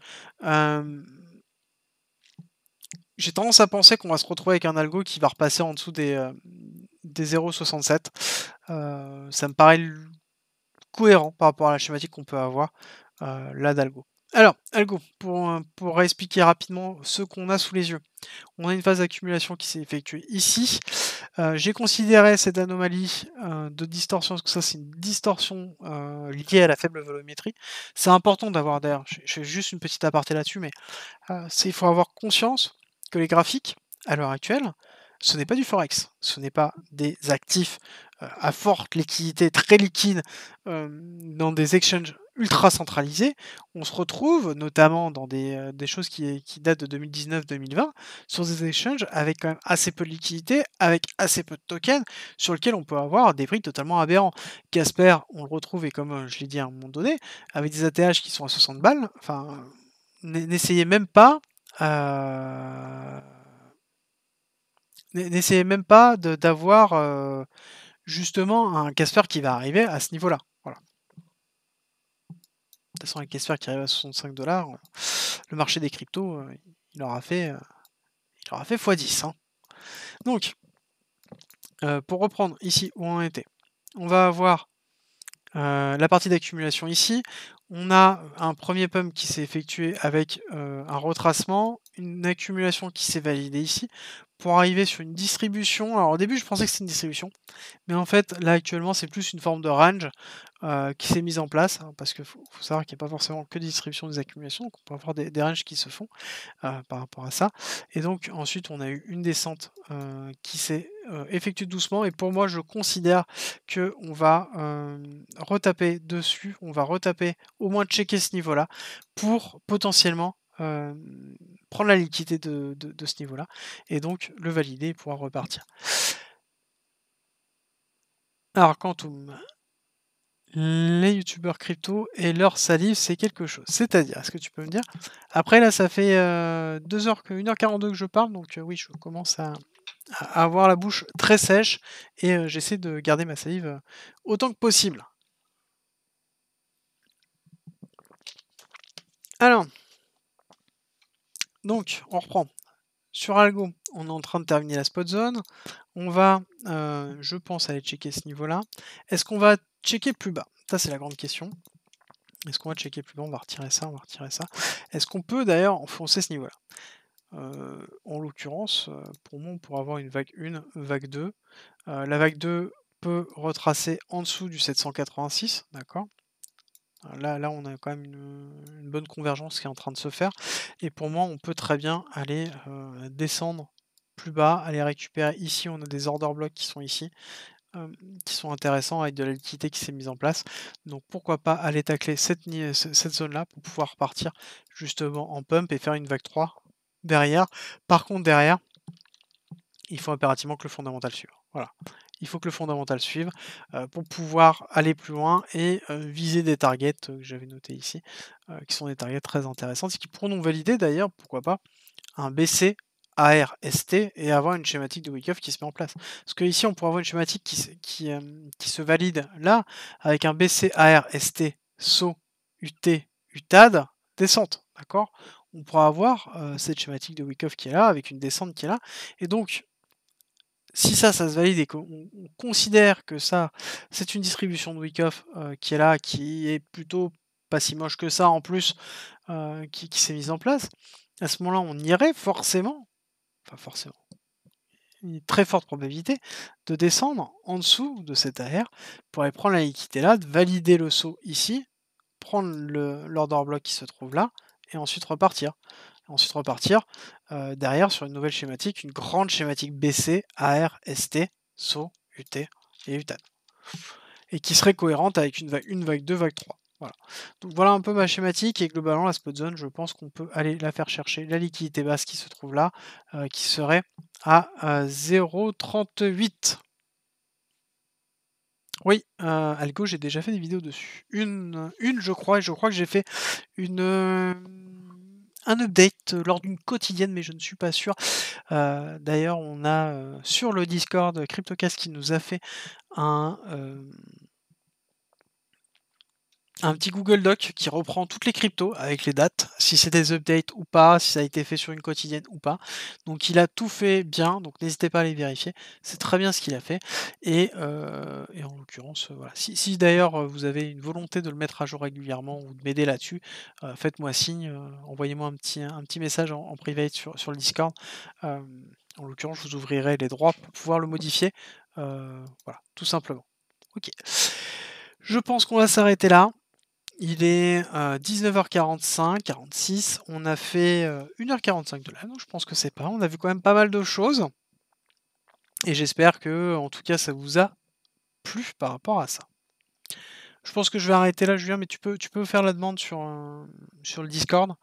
j'ai tendance à penser qu'on va se retrouver avec un algo qui va repasser en dessous des, euh, des 0,67. Euh, ça me paraît cohérent par rapport à la schématique qu'on peut avoir euh, là d'algo. Alors, algo, pour, pour expliquer rapidement ce qu'on a sous les yeux. On a une phase d'accumulation qui s'est effectuée ici. Euh, j'ai considéré cette anomalie euh, de distorsion, parce que ça c'est une distorsion euh, liée à la faible volumétrie. C'est important d'avoir d'ailleurs, je fais juste une petite aparté là-dessus, mais il faut avoir conscience que les graphiques, à l'heure actuelle, ce n'est pas du forex, ce n'est pas des actifs euh, à forte liquidité, très liquide, euh, dans des exchanges ultra centralisés. On se retrouve notamment dans des, euh, choses qui, qui, datent de 2019-2020 sur des exchanges avec quand même assez peu de liquidité, avec assez peu de tokens, sur lesquels on peut avoir des prix totalement aberrants. Casper, on le retrouve, et comme je l'ai dit à un moment donné, avec des ATH qui sont à 60 balles, enfin, n'essayez même pas euh, n'essayez même pas d'avoir euh, justement un Casper qui va arriver à ce niveau-là. De toute façon, un Casper qui arrive à 65 dollars, euh, le marché des cryptos, il aura fait, il aura fait x10. Hein. Donc, pour reprendre ici où on était, on va avoir la partie d'accumulation ici on a un premier pump qui s'est effectué avec euh, un retracement, une accumulation qui s'est validée ici, pour arriver sur une distribution. Alors au début, je pensais que c'était une distribution, mais en fait, là actuellement, c'est plus une forme de range euh, qui s'est mise en place, hein, parce qu'il faut, savoir qu'il n'y a pas forcément que distribution des accumulations, donc on peut avoir des, ranges qui se font euh, par rapport à ça. Et donc ensuite, on a eu une descente euh, qui s'est effectuée doucement, et pour moi, je considère qu'on on va retaper dessus, on va retaper, au moins checker ce niveau-là, pour potentiellement prendre la liquidité de, ce niveau-là et donc le valider et pouvoir repartir. Alors, Quantum, les youtubeurs crypto et leur salive, c'est quelque chose. C'est-à-dire, est-ce que tu peux me dire Après, là, ça fait euh, deux heures que 1 1h42 que je parle, donc euh, oui, je commence à, avoir la bouche très sèche et euh, j'essaie de garder ma salive autant que possible. Alors, donc, on reprend. Sur Algo, on est en train de terminer la spot zone. On va, euh, je pense, aller checker ce niveau-là. Est-ce qu'on va checker plus bas Ça, c'est la grande question. Est-ce qu'on va checker plus bas On va retirer ça, on va retirer ça. Est-ce qu'on peut d'ailleurs enfoncer ce niveau-là euh, En l'occurrence, euh, pour moi, on pourrait avoir une vague 1, vague 2. la vague 2 peut retracer en dessous du 786, d'accord Là, on a quand même une, bonne convergence qui est en train de se faire. Et pour moi, on peut très bien aller euh, descendre plus bas, aller récupérer. Ici, on a des order blocks qui sont ici, euh, qui sont intéressants avec de la liquidité qui s'est mise en place. Donc pourquoi pas aller tacler cette, cette zone-là pour pouvoir repartir justement en pump et faire une vague 3 derrière. Par contre, derrière, il faut impérativement que le fondamental suive. Voilà il faut que le fondamental suive euh, pour pouvoir aller plus loin et euh, viser des targets euh, que j'avais noté ici, qui sont des targets très intéressantes ce qui pourront nous valider d'ailleurs, pourquoi pas, un BC AR, ST et avoir une schématique de week off qui se met en place. Parce que ici, on pourra avoir une schématique qui, qui, se valide là, avec un BC, AR, ST, SO, UT, UTAD, descente. D'accord On pourra avoir cette schématique de week off qui est là, avec une descente qui est là. Et donc, si ça, ça se valide et qu'on considère que ça, c'est une distribution de week-off euh, qui est là, qui est plutôt pas si moche que ça en plus, euh, qui, s'est mise en place, à ce moment-là, on irait forcément, enfin forcément, une très forte probabilité de descendre en dessous de cet AR pour aller prendre la liquidité là, de valider le saut ici, prendre l'order block qui se trouve là, et ensuite repartir. Ensuite repartir euh, derrière sur une nouvelle schématique, une grande schématique BC, AR, ST, SO, UT et UTAN. Et qui serait cohérente avec une vague 1, vague 2, vague 3. Voilà. Donc voilà un peu ma schématique et globalement la spot zone, je pense qu'on peut aller la faire chercher la liquidité basse qui se trouve là, euh, qui serait à 0,38. Euh, oui, Algo, j'ai déjà fait des vidéos dessus. Une, une je crois, et je crois que j'ai fait une un update euh, lors d'une quotidienne, mais je ne suis pas sûr. Euh, d'ailleurs, on a euh, sur le Discord CryptoCast qui nous a fait un, un petit Google Doc qui reprend toutes les cryptos avec les dates, si c'est des updates ou pas, si ça a été fait sur une quotidienne ou pas. Donc il a tout fait bien, donc n'hésitez pas à les vérifier. C'est très bien ce qu'il a fait. Et, euh, en l'occurrence, euh, voilà. Si, d'ailleurs euh, vous avez une volonté de le mettre à jour régulièrement ou de m'aider là-dessus, faites-moi signe, envoyez-moi un petit, un petit message en, privé private sur, sur le Discord. en l'occurrence, je vous ouvrirai les droits pour pouvoir le modifier. voilà, tout simplement. Ok. Je pense qu'on va s'arrêter là. Il est 19h45, euh, 46. On a fait 1h45 euh, de live, donc je pense que c'est pas. On a vu quand même pas mal de choses. Et j'espère que, en tout cas, ça vous a plu par rapport à ça. Je pense que je vais arrêter là, Julien, mais tu peux, tu peux faire la demande sur, euh, sur le Discord.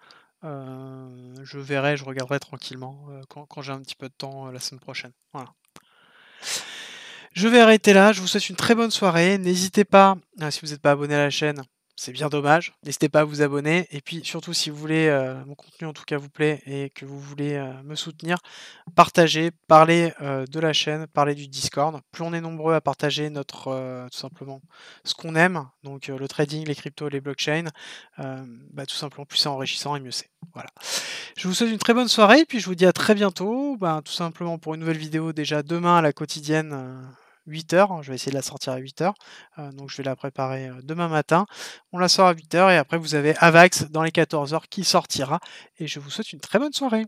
je verrai, je regarderai tranquillement quand, quand j'ai un petit peu de temps la semaine prochaine. Voilà. Je vais arrêter là. Je vous souhaite une très bonne soirée. N'hésitez pas, si vous n'êtes pas abonné à la chaîne, c'est bien dommage. N'hésitez pas à vous abonner. Et puis surtout, si vous voulez, euh, mon contenu en tout cas vous plaît et que vous voulez euh, me soutenir, partagez, parlez euh, de la chaîne, parlez du Discord. Plus on est nombreux à partager notre, tout simplement, ce qu'on aime, donc le trading, les cryptos, les blockchains, bah, tout simplement, plus c'est enrichissant et mieux c'est. Voilà. Je vous souhaite une très bonne soirée et puis je vous dis à très bientôt, bah, tout simplement pour une nouvelle vidéo déjà demain à la quotidienne 8h. Hein, je vais essayer de la sortir à 8h. Euh, donc je vais la préparer euh, demain matin. On la sort à 8h et après vous avez Avax dans les 14h qui sortira. Et je vous souhaite une très bonne soirée.